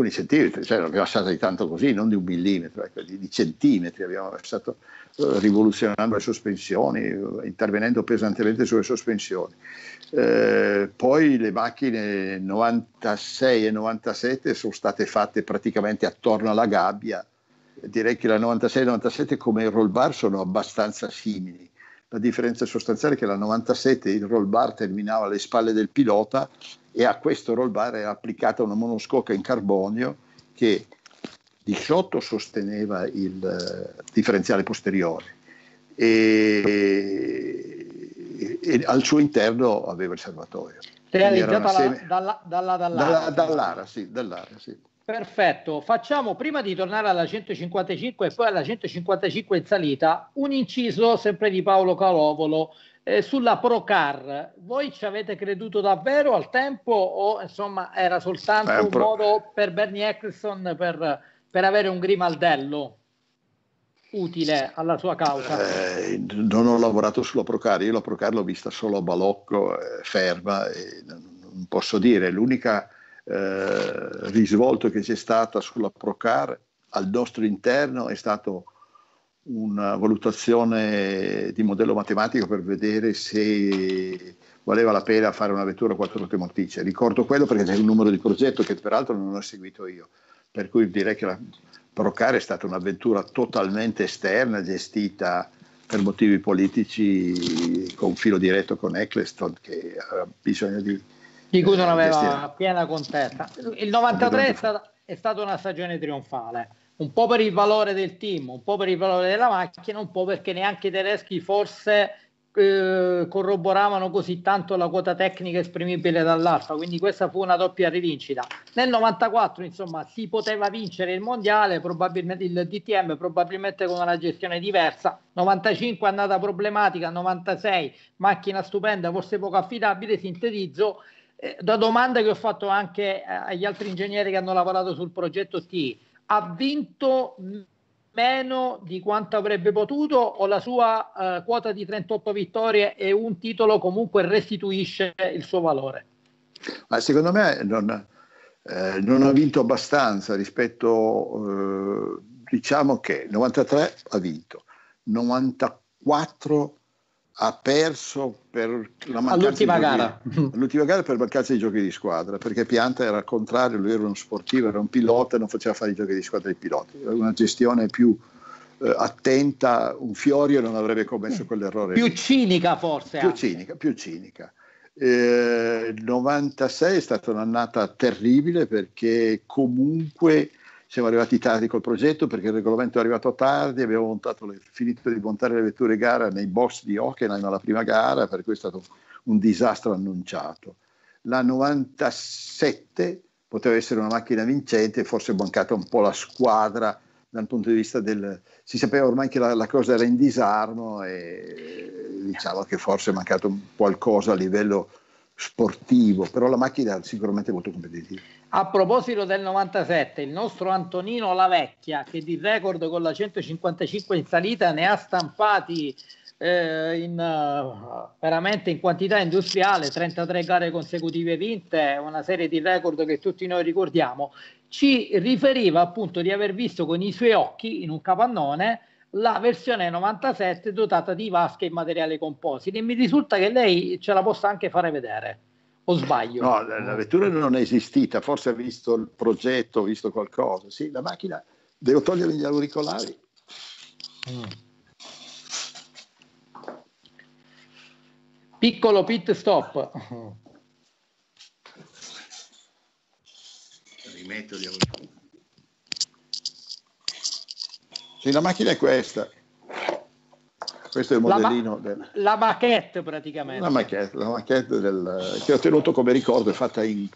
alcuni centimetri, cioè l'abbiamo lasciata di tanto così, non di un millimetro, ecco, di, di, centimetri abbiamo lasciato eh, rivoluzionando le sospensioni, eh, intervenendo pesantemente sulle sospensioni. Eh, poi le macchine 96 e 97 sono state fatte praticamente attorno alla gabbia, direi che la 96 e 97 come il roll bar sono abbastanza simili. La differenza sostanziale è che la 97 il roll bar terminava alle spalle del pilota e a questo rollbar era applicata una monoscocca in carbonio che di sotto sosteneva il eh, differenziale posteriore e, e al suo interno aveva il serbatoio. Realizzata semi... dalla, dalla, dalla, diciamo. dall'ara. Sì, dall'ara sì. Perfetto, facciamo prima di tornare alla 155 e poi alla 155 in salita un inciso sempre di Paolo Calovolo eh, sulla Procar, voi ci avete creduto davvero al tempo o insomma era soltanto Beh, un modo per Bernie Eccleston per, per, avere un grimaldello utile alla sua causa? Eh, non ho lavorato sulla Procar, io la Procar l'ho vista solo a Balocco, eh, ferma, e non posso dire, l'unica eh, risvolto che c'è stata sulla Procar al nostro interno è stato una valutazione di modello matematico per vedere se valeva la pena fare una vettura a quattro ruote motrice. Ricordo quello perché c'è un numero di progetto che peraltro non ho seguito io, per cui direi che la Procare è stata un'avventura totalmente esterna, gestita per motivi politici con filo diretto con Eccleston che ha bisogno di... Di cui non eh, aveva gestire. piena contesta. Il 93 è stata, è stata una stagione trionfale un po' per il valore del team, un po' per il valore della macchina, un po' perché neanche i tedeschi forse eh, corroboravano così tanto la quota tecnica esprimibile dall'Alfa, quindi questa fu una doppia rivincita. Nel 94, insomma, si poteva vincere il mondiale, probabilmente il DTM probabilmente con una gestione diversa. 95 è andata problematica, 96 macchina stupenda, forse poco affidabile, sintetizzo eh, da domanda che ho fatto anche eh, agli altri ingegneri che hanno lavorato sul progetto T ha vinto meno di quanto avrebbe potuto o la sua eh, quota di 38 vittorie e un titolo comunque restituisce il suo valore? Ma secondo me non, eh, non ha vinto abbastanza rispetto, eh, diciamo che 93 ha vinto, 94 ha ha perso per la mancanza all'ultima, di gara. Giochi, all'ultima gara per mancanza di giochi di squadra perché Pianta era al contrario, lui era uno sportivo, era un pilota non faceva fare i giochi di squadra ai piloti, era una gestione più eh, attenta, un Fiorio non avrebbe commesso quell'errore. Più cinica forse. Più anche. cinica, più cinica. Eh, 96 è stata un'annata terribile perché comunque siamo arrivati tardi col progetto perché il regolamento è arrivato tardi, abbiamo montato le, finito di montare le vetture gara nei box di Hockenheim alla prima gara, per cui è stato un disastro annunciato. La 97 poteva essere una macchina vincente, forse è mancata un po' la squadra dal punto di vista del... si sapeva ormai che la, la cosa era in disarmo e diciamo che forse è mancato qualcosa a livello sportivo, però la macchina era sicuramente molto competitiva. A proposito del 97, il nostro Antonino La Vecchia, che di record con la 155 in salita ne ha stampati eh, in, eh, veramente in quantità industriale, 33 gare consecutive vinte, una serie di record che tutti noi ricordiamo, ci riferiva appunto di aver visto con i suoi occhi in un capannone la versione 97 dotata di vasche e materiali compositi e mi risulta che lei ce la possa anche fare vedere. O sbaglio? No, la, la vettura non è esistita, forse ha visto il progetto, ha visto qualcosa. Sì, la macchina, devo togliere gli auricolari. Mm. piccolo pit stop rimetto gli auricolari sì, la macchina è questa questo è il modellino. La, ma- del... la maquette praticamente. La maquette, la maquette del... che ho tenuto come ricordo, è fatta in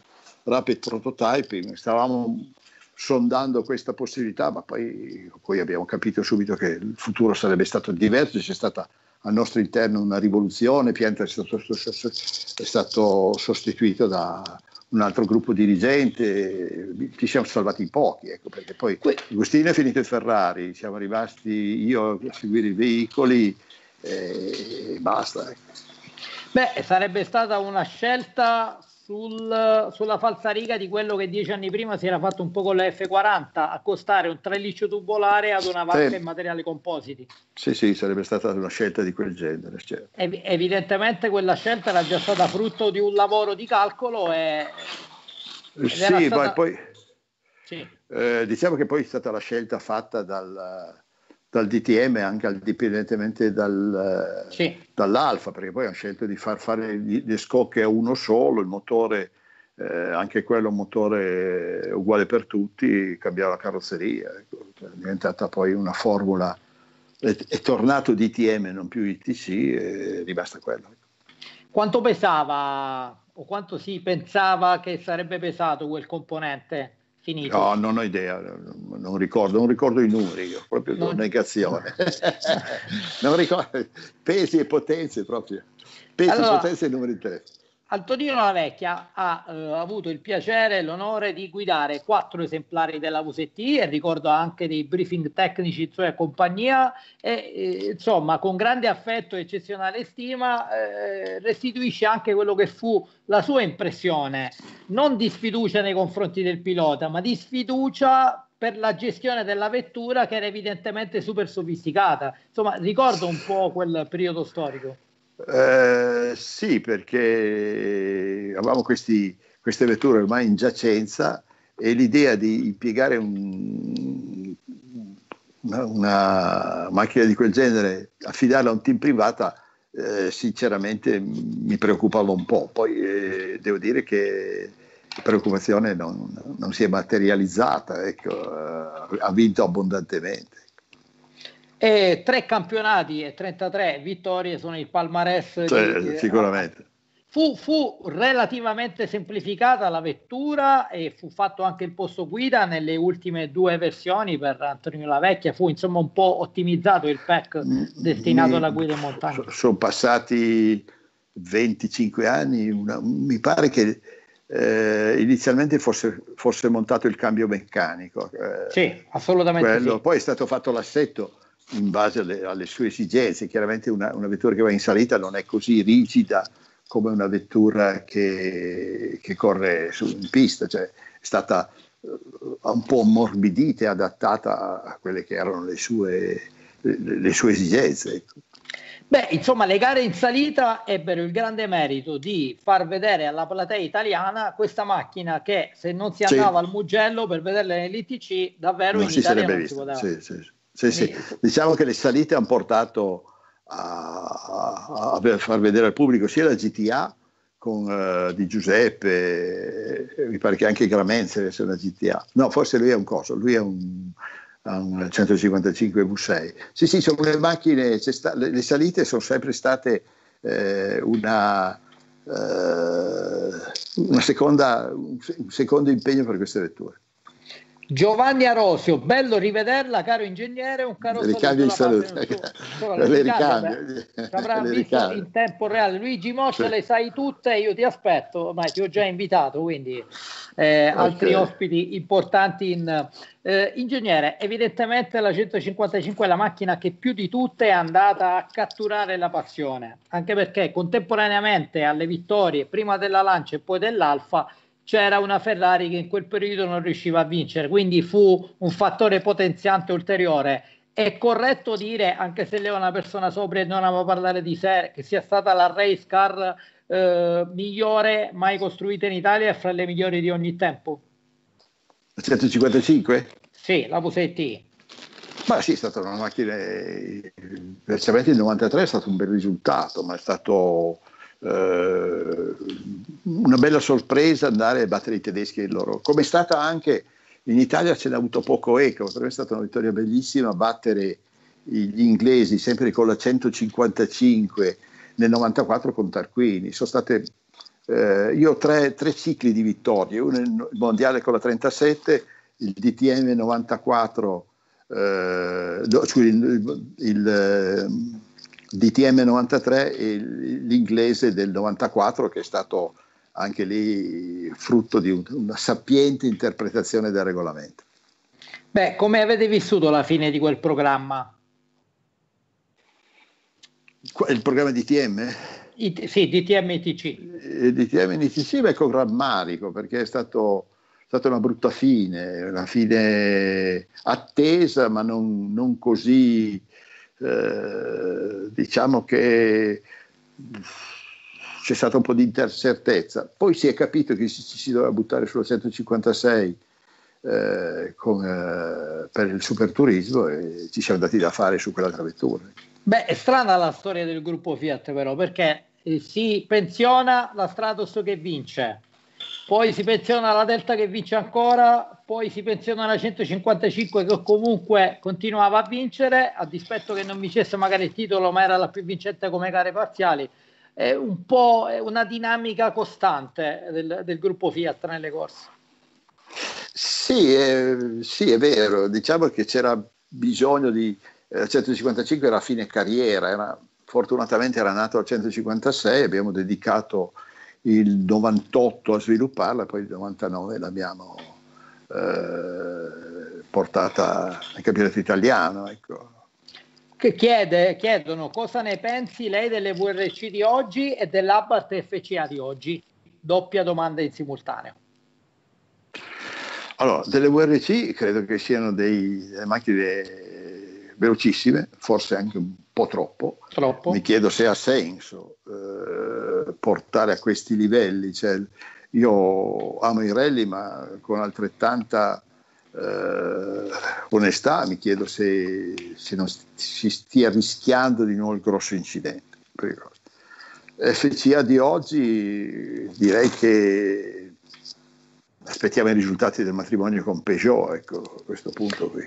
rapid prototyping. Stavamo sondando questa possibilità, ma poi, poi, abbiamo capito subito che il futuro sarebbe stato diverso, c'è stata al nostro interno una rivoluzione, Pianta è stato, è stato sostituito da, un altro gruppo dirigente, ci siamo salvati in pochi, ecco, perché poi Agostino è finito in Ferrari, siamo rimasti io a seguire i veicoli eh, e basta. Ecco. Beh, sarebbe stata una scelta sul, sulla falsariga di quello che dieci anni prima si era fatto un po' con la F40, accostare un traliccio tubolare ad una vasca sì. in materiale compositi. Sì, sì, sarebbe stata una scelta di quel genere. Certo. Ev- evidentemente quella scelta era già stata frutto di un lavoro di calcolo e... Sì, stata... poi... Sì. Eh, diciamo che poi è stata la scelta fatta dal dal DTM anche al, dipendentemente dal, eh, sì. dall'Alfa, perché poi hanno scelto di far fare le scocche a uno solo, il motore, eh, anche quello un motore uguale per tutti, cambiava la carrozzeria, ecco, cioè, è diventata poi una formula, è, è tornato DTM non più ITC è rimasta quella. Quanto pesava o quanto si pensava che sarebbe pesato quel componente? Finito. No, non ho idea, non ricordo, non ricordo i numeri, io, proprio non... negazione. non ricordo pesi e potenze proprio. Pesi, allora... potenze e numeri di telefono. Antonino La Vecchia ha eh, avuto il piacere e l'onore di guidare quattro esemplari della VST e ricordo anche dei briefing tecnici, cioè compagnia, e eh, insomma con grande affetto e eccezionale stima eh, restituisce anche quello che fu la sua impressione, non di sfiducia nei confronti del pilota, ma di sfiducia per la gestione della vettura che era evidentemente super sofisticata. Insomma, ricordo un po' quel periodo storico. Eh, sì, perché avevamo questi, queste vetture ormai in giacenza e l'idea di impiegare un, una, una, macchina di quel genere, affidarla a un team privata, eh, sinceramente mi preoccupava un po'. Poi eh, devo dire che la preoccupazione non, non si è materializzata, ecco, eh, ha vinto abbondantemente. E tre campionati e 33 vittorie sono il palmarès. Cioè, di, eh, sicuramente. Fu, fu, relativamente semplificata la vettura e fu fatto anche il posto guida nelle ultime due versioni per Antonio La Vecchia, fu insomma un po' ottimizzato il pack mm, destinato mm, alla guida in montagna. Sono passati 25 anni, una, mi pare che eh, inizialmente fosse, fosse, montato il cambio meccanico. Eh, sì, assolutamente. sì. Poi è stato fatto l'assetto in base alle, alle sue esigenze. Chiaramente una, una, vettura che va in salita non è così rigida come una vettura che, che corre su, in pista, cioè è stata eh, un po' ammorbidita e adattata a quelle che erano le sue, le, le sue esigenze. Ecco. Beh, insomma, le gare in salita ebbero il grande merito di far vedere alla platea italiana questa macchina che se non si andava sì. al Mugello per vederla nell'ITC, davvero non in si Italia sarebbe non si poteva. Sì, sì. Sì, sì. Diciamo che le salite hanno portato a, a, far vedere al pubblico sia la GTA con, uh, di Giuseppe, eh, mi pare che anche Gramenzi sia una GTA. No, forse lui è un coso, lui è un, un 155 V6. Sì, sì, sono le macchine, sta, le, le, salite sono sempre state eh, una, eh, una seconda, un secondo impegno per queste vetture. Giovanni Arosio, bello rivederla, caro ingegnere, un caro ricambio di salute. Le ricambio. Saprà visto in tempo reale. Luigi Moscia, sì. le sai tutte, io ti aspetto, ma ti ho già invitato, quindi eh, okay. altri ospiti importanti in, eh, ingegnere, evidentemente la 155 è la macchina che più di tutte è andata a catturare la passione, anche perché contemporaneamente alle vittorie, prima della Lancia e poi dell'Alfa, c'era una Ferrari che in quel periodo non riusciva a vincere, quindi fu un fattore potenziante ulteriore. È corretto dire, anche se lei è una persona sopra e non ama parlare di sé, che sia stata la race car eh, migliore mai costruita in Italia e fra le migliori di ogni tempo? 155? Sì, la Pusetti. Ma sì, è stata una macchina, precisamente eh, il 93 è stato un bel risultato, ma è stato eh, una bella sorpresa andare a battere i tedeschi e loro. Come è stata anche in Italia ce l'ha avuto poco eco, per me è stata una vittoria bellissima battere gli inglesi sempre con la 155 nel 94 con Tarquini. Sono state eh, io ho tre, tre, cicli di vittorie, uno il mondiale con la 37, il DTM 94, eh, scusi, il, il, il DTM 93 e l'inglese del 94 che è stato anche lì frutto di un, una sapiente interpretazione del regolamento. Beh, come avete vissuto la fine di quel programma? Il programma DTM? IT, sì, DTM ITC. Eh, DTM ITC, beh, con rammarico, perché è stato, stata una brutta fine, una fine attesa, ma non, non così eh, diciamo che c'è stata un po' di incertezza. Poi si è capito che ci si, doveva buttare sulla 156 eh, con, eh, per il super turismo e ci siamo dati da fare su quell'altra vettura. Beh, è strana la storia del gruppo Fiat però, perché eh, si pensiona la Stratos che vince, poi si pensiona la Delta che vince ancora, poi si pensiona la 155 che comunque continuava a vincere, a dispetto che non vincesse magari il titolo, ma era la più vincente come gare parziali. È un po' una dinamica costante del, del gruppo Fiat nelle corse. Sì, eh, sì, è vero, diciamo che c'era bisogno di... Eh, la eh, 155 era fine carriera, era, fortunatamente era nato al 156, abbiamo dedicato il 98 a svilupparla, poi il 99 l'abbiamo eh, portata al campionato italiano. Ecco. Che chiede, chiedono cosa ne pensi lei delle VRC di oggi e dell'Abat FCA di oggi? Doppia domanda in simultaneo. Allora, delle VRC credo che siano dei, delle macchine velocissime, forse anche un po' troppo. troppo. Mi chiedo se ha senso eh, portare a questi livelli. Cioè, io amo i rally, ma con altrettanta eh, onestà mi chiedo se, se, non si stia rischiando di nuovo il grosso incidente. FCA di oggi direi che aspettiamo i risultati del matrimonio con Peugeot, ecco, a questo punto qui.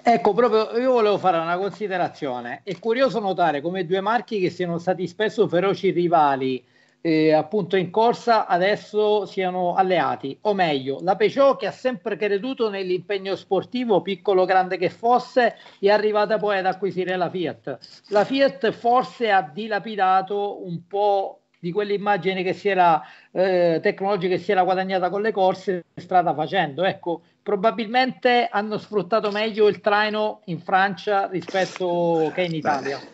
Ecco, proprio io volevo fare una considerazione. È curioso notare come due marchi che siano stati spesso feroci rivali eh, appunto in corsa adesso siano alleati, o meglio, la Peugeot che ha sempre creduto nell'impegno sportivo, piccolo o grande che fosse, è arrivata poi ad acquisire la Fiat. La Fiat forse ha dilapidato un po' di quell'immagine che si era eh, tecnologica che si era guadagnata con le corse strada facendo. Ecco, probabilmente hanno sfruttato meglio il traino in Francia rispetto che in Italia. Beh,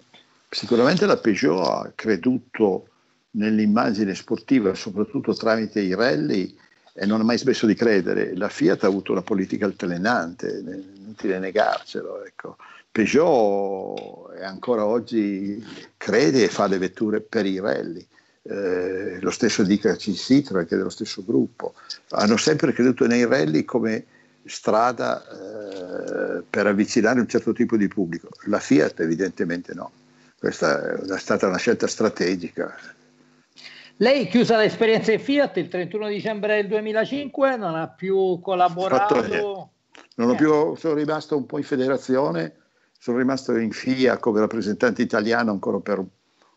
sicuramente la Peugeot ha creduto nell'immagine sportiva, soprattutto tramite i rally, e non ha mai smesso di credere. La Fiat ha avuto una politica altalenante, inutile eh, negarcelo. Ecco. Peugeot ancora oggi crede e fa le vetture per i rally. Eh, lo stesso dicaci Citroen, che è dello stesso gruppo, hanno sempre creduto nei rally come strada eh, per avvicinare un certo tipo di pubblico. La Fiat evidentemente no, questa è stata una scelta strategica. Lei chiusa l'esperienza in Fiat il 31 dicembre del 2005, non ha più collaborato. Non ho più, sono rimasto un po' in federazione, sono rimasto in FIA come rappresentante italiano ancora per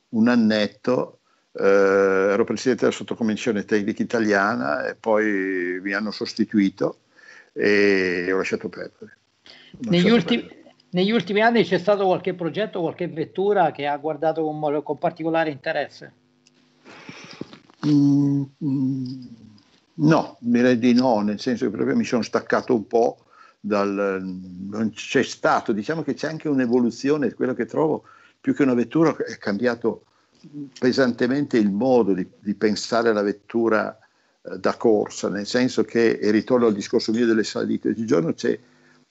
un annetto, eh, ero presidente della sottocommissione tecnica italiana e poi mi hanno sostituito e ho lasciato perdere. Negli ultimi, perdere. negli ultimi, anni c'è stato qualche progetto, qualche vettura che ha guardato con, con particolare interesse? Mm, mm, no, direi di no, nel senso che proprio mi sono staccato un po'. Dal, non c'è stato, diciamo che c'è anche un'evoluzione, quello che trovo più che una vettura è cambiato pesantemente il modo di, di pensare alla vettura da corsa, nel senso che, e ritorno al discorso mio delle salite, oggigiorno c'è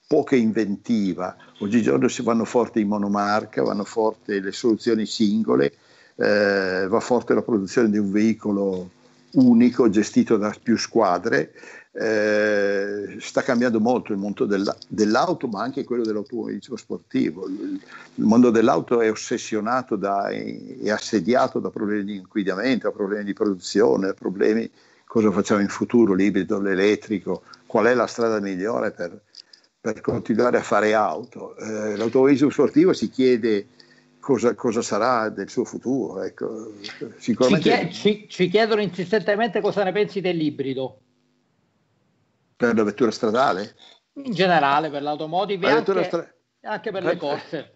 poca inventiva, oggigiorno si vanno forti in monomarca, vanno forti le soluzioni singole, eh, va forte la produzione di un veicolo unico gestito da più squadre, eh, sta cambiando molto il mondo della, dell'auto, ma anche quello dell'automobilismo sportivo. Il, il mondo dell'auto è ossessionato e assediato da problemi di inquinamento, da problemi di produzione, da problemi cosa facciamo in futuro, l'ibrido, l'elettrico, qual è la strada migliore per, per continuare a fare auto. Eh, l'automobilismo sportivo si chiede cosa, cosa sarà del suo futuro. Ecco. Sicuramente... Ci, chied- ci, ci chiedono insistentemente cosa ne pensi dell'ibrido. Per la vettura stradale? In generale, per l'automotive, per anche, stra... anche, per, per le corse.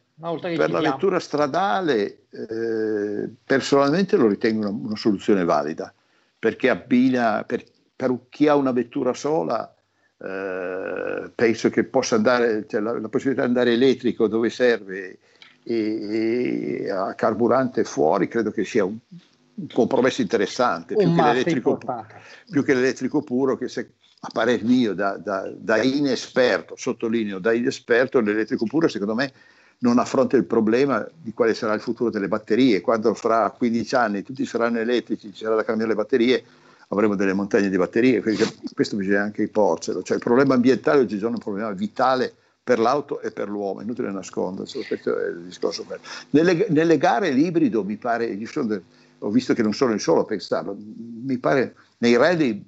per la vettura stradale, eh, personalmente lo ritengo una, una soluzione valida perché abbina, per, per chi ha una vettura sola eh, penso che possa andare, cioè la, la, possibilità di andare elettrico dove serve e, e a carburante fuori credo che sia un, un compromesso interessante, più che, più che, l'elettrico, puro, che se, a parer mio da, da, da inesperto, sottolineo da inesperto, l'elettrico puro secondo me non affronta il problema di quale sarà il futuro delle batterie. Quando fra 15 anni tutti saranno elettrici, ci sarà da cambiare le batterie, avremo delle montagne di batterie, questo bisogna anche porcelo. Cioè, il problema ambientale oggigiorno è un problema vitale per l'auto e per l'uomo, inutile nascondersi, questo è il discorso. Nelle, nelle gare l'ibrido mi pare, ho visto che non sono il solo a pensarlo, mi pare nei rally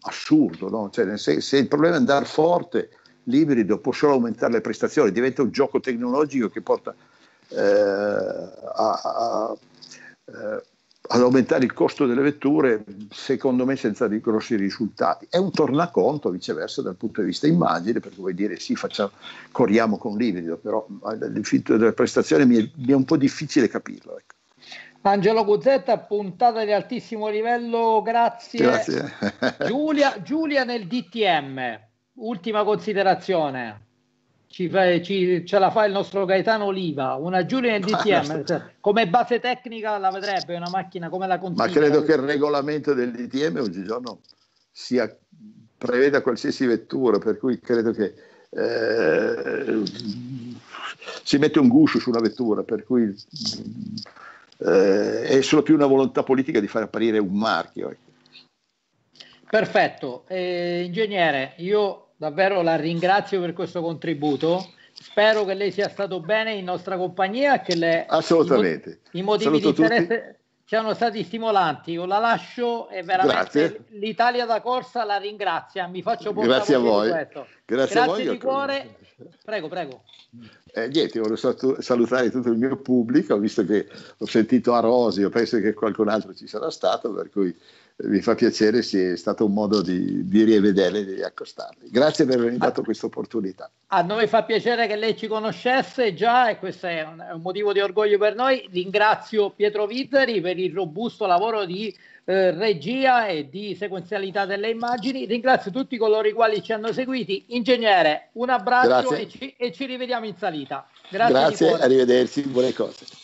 assurdo, no? cioè, se, se il problema è andare forte l'ibrido può solo aumentare le prestazioni, diventa un gioco tecnologico che porta eh, a, a, eh, ad aumentare il costo delle vetture, secondo me senza dei grossi risultati. È un tornaconto viceversa dal punto di vista immagine, perché vuoi dire sì, facciamo, corriamo con l'ibrido, però l'effetto delle prestazioni mi è, mi è, un po' difficile capirlo. Ecco. Angelo Guzzetta, puntata di altissimo livello, grazie. grazie. Giulia, Giulia nel DTM ultima considerazione. Ci, ci, ce la fa il nostro Gaetano Oliva, una Giulia nel ah, DTM cioè, come base tecnica la vedrebbe una macchina come la consiglia? Ma credo che il regolamento del DTM oggigiorno sia, preveda qualsiasi vettura, per cui credo che eh, si mette un guscio sulla vettura, per cui eh, è solo più una volontà politica di far apparire un marchio. Ecco. Perfetto, eh, ingegnere, io davvero la ringrazio per questo contributo. Spero che lei sia stato bene in nostra compagnia, che le, Assolutamente. i, i motivi Saluto di interesse tutti. siano stati stimolanti. Io la lascio e veramente Grazie. l'Italia da corsa la ringrazia. Mi faccio portare Grazie a voi. Grazie, Grazie, a voi, di cuore. Credo. Prego, prego. Eh, niente, voglio salutare tutto il mio pubblico, visto che ho sentito a Rosio, penso che qualcun altro ci sarà stato, per cui mi fa piacere, sì, è stato un modo di, di rivederli e di accostarli. Grazie per avermi dato questa opportunità. A noi fa piacere che lei ci conoscesse già e questo è un, è un motivo di orgoglio per noi. Ringrazio Pietro Vitteri per il robusto lavoro di eh, regia e di sequenzialità delle immagini. Ringrazio tutti coloro i quali ci hanno seguiti. Ingegnere, un abbraccio e ci, e ci, rivediamo in salita. Grazie, Grazie arrivederci, buone cose.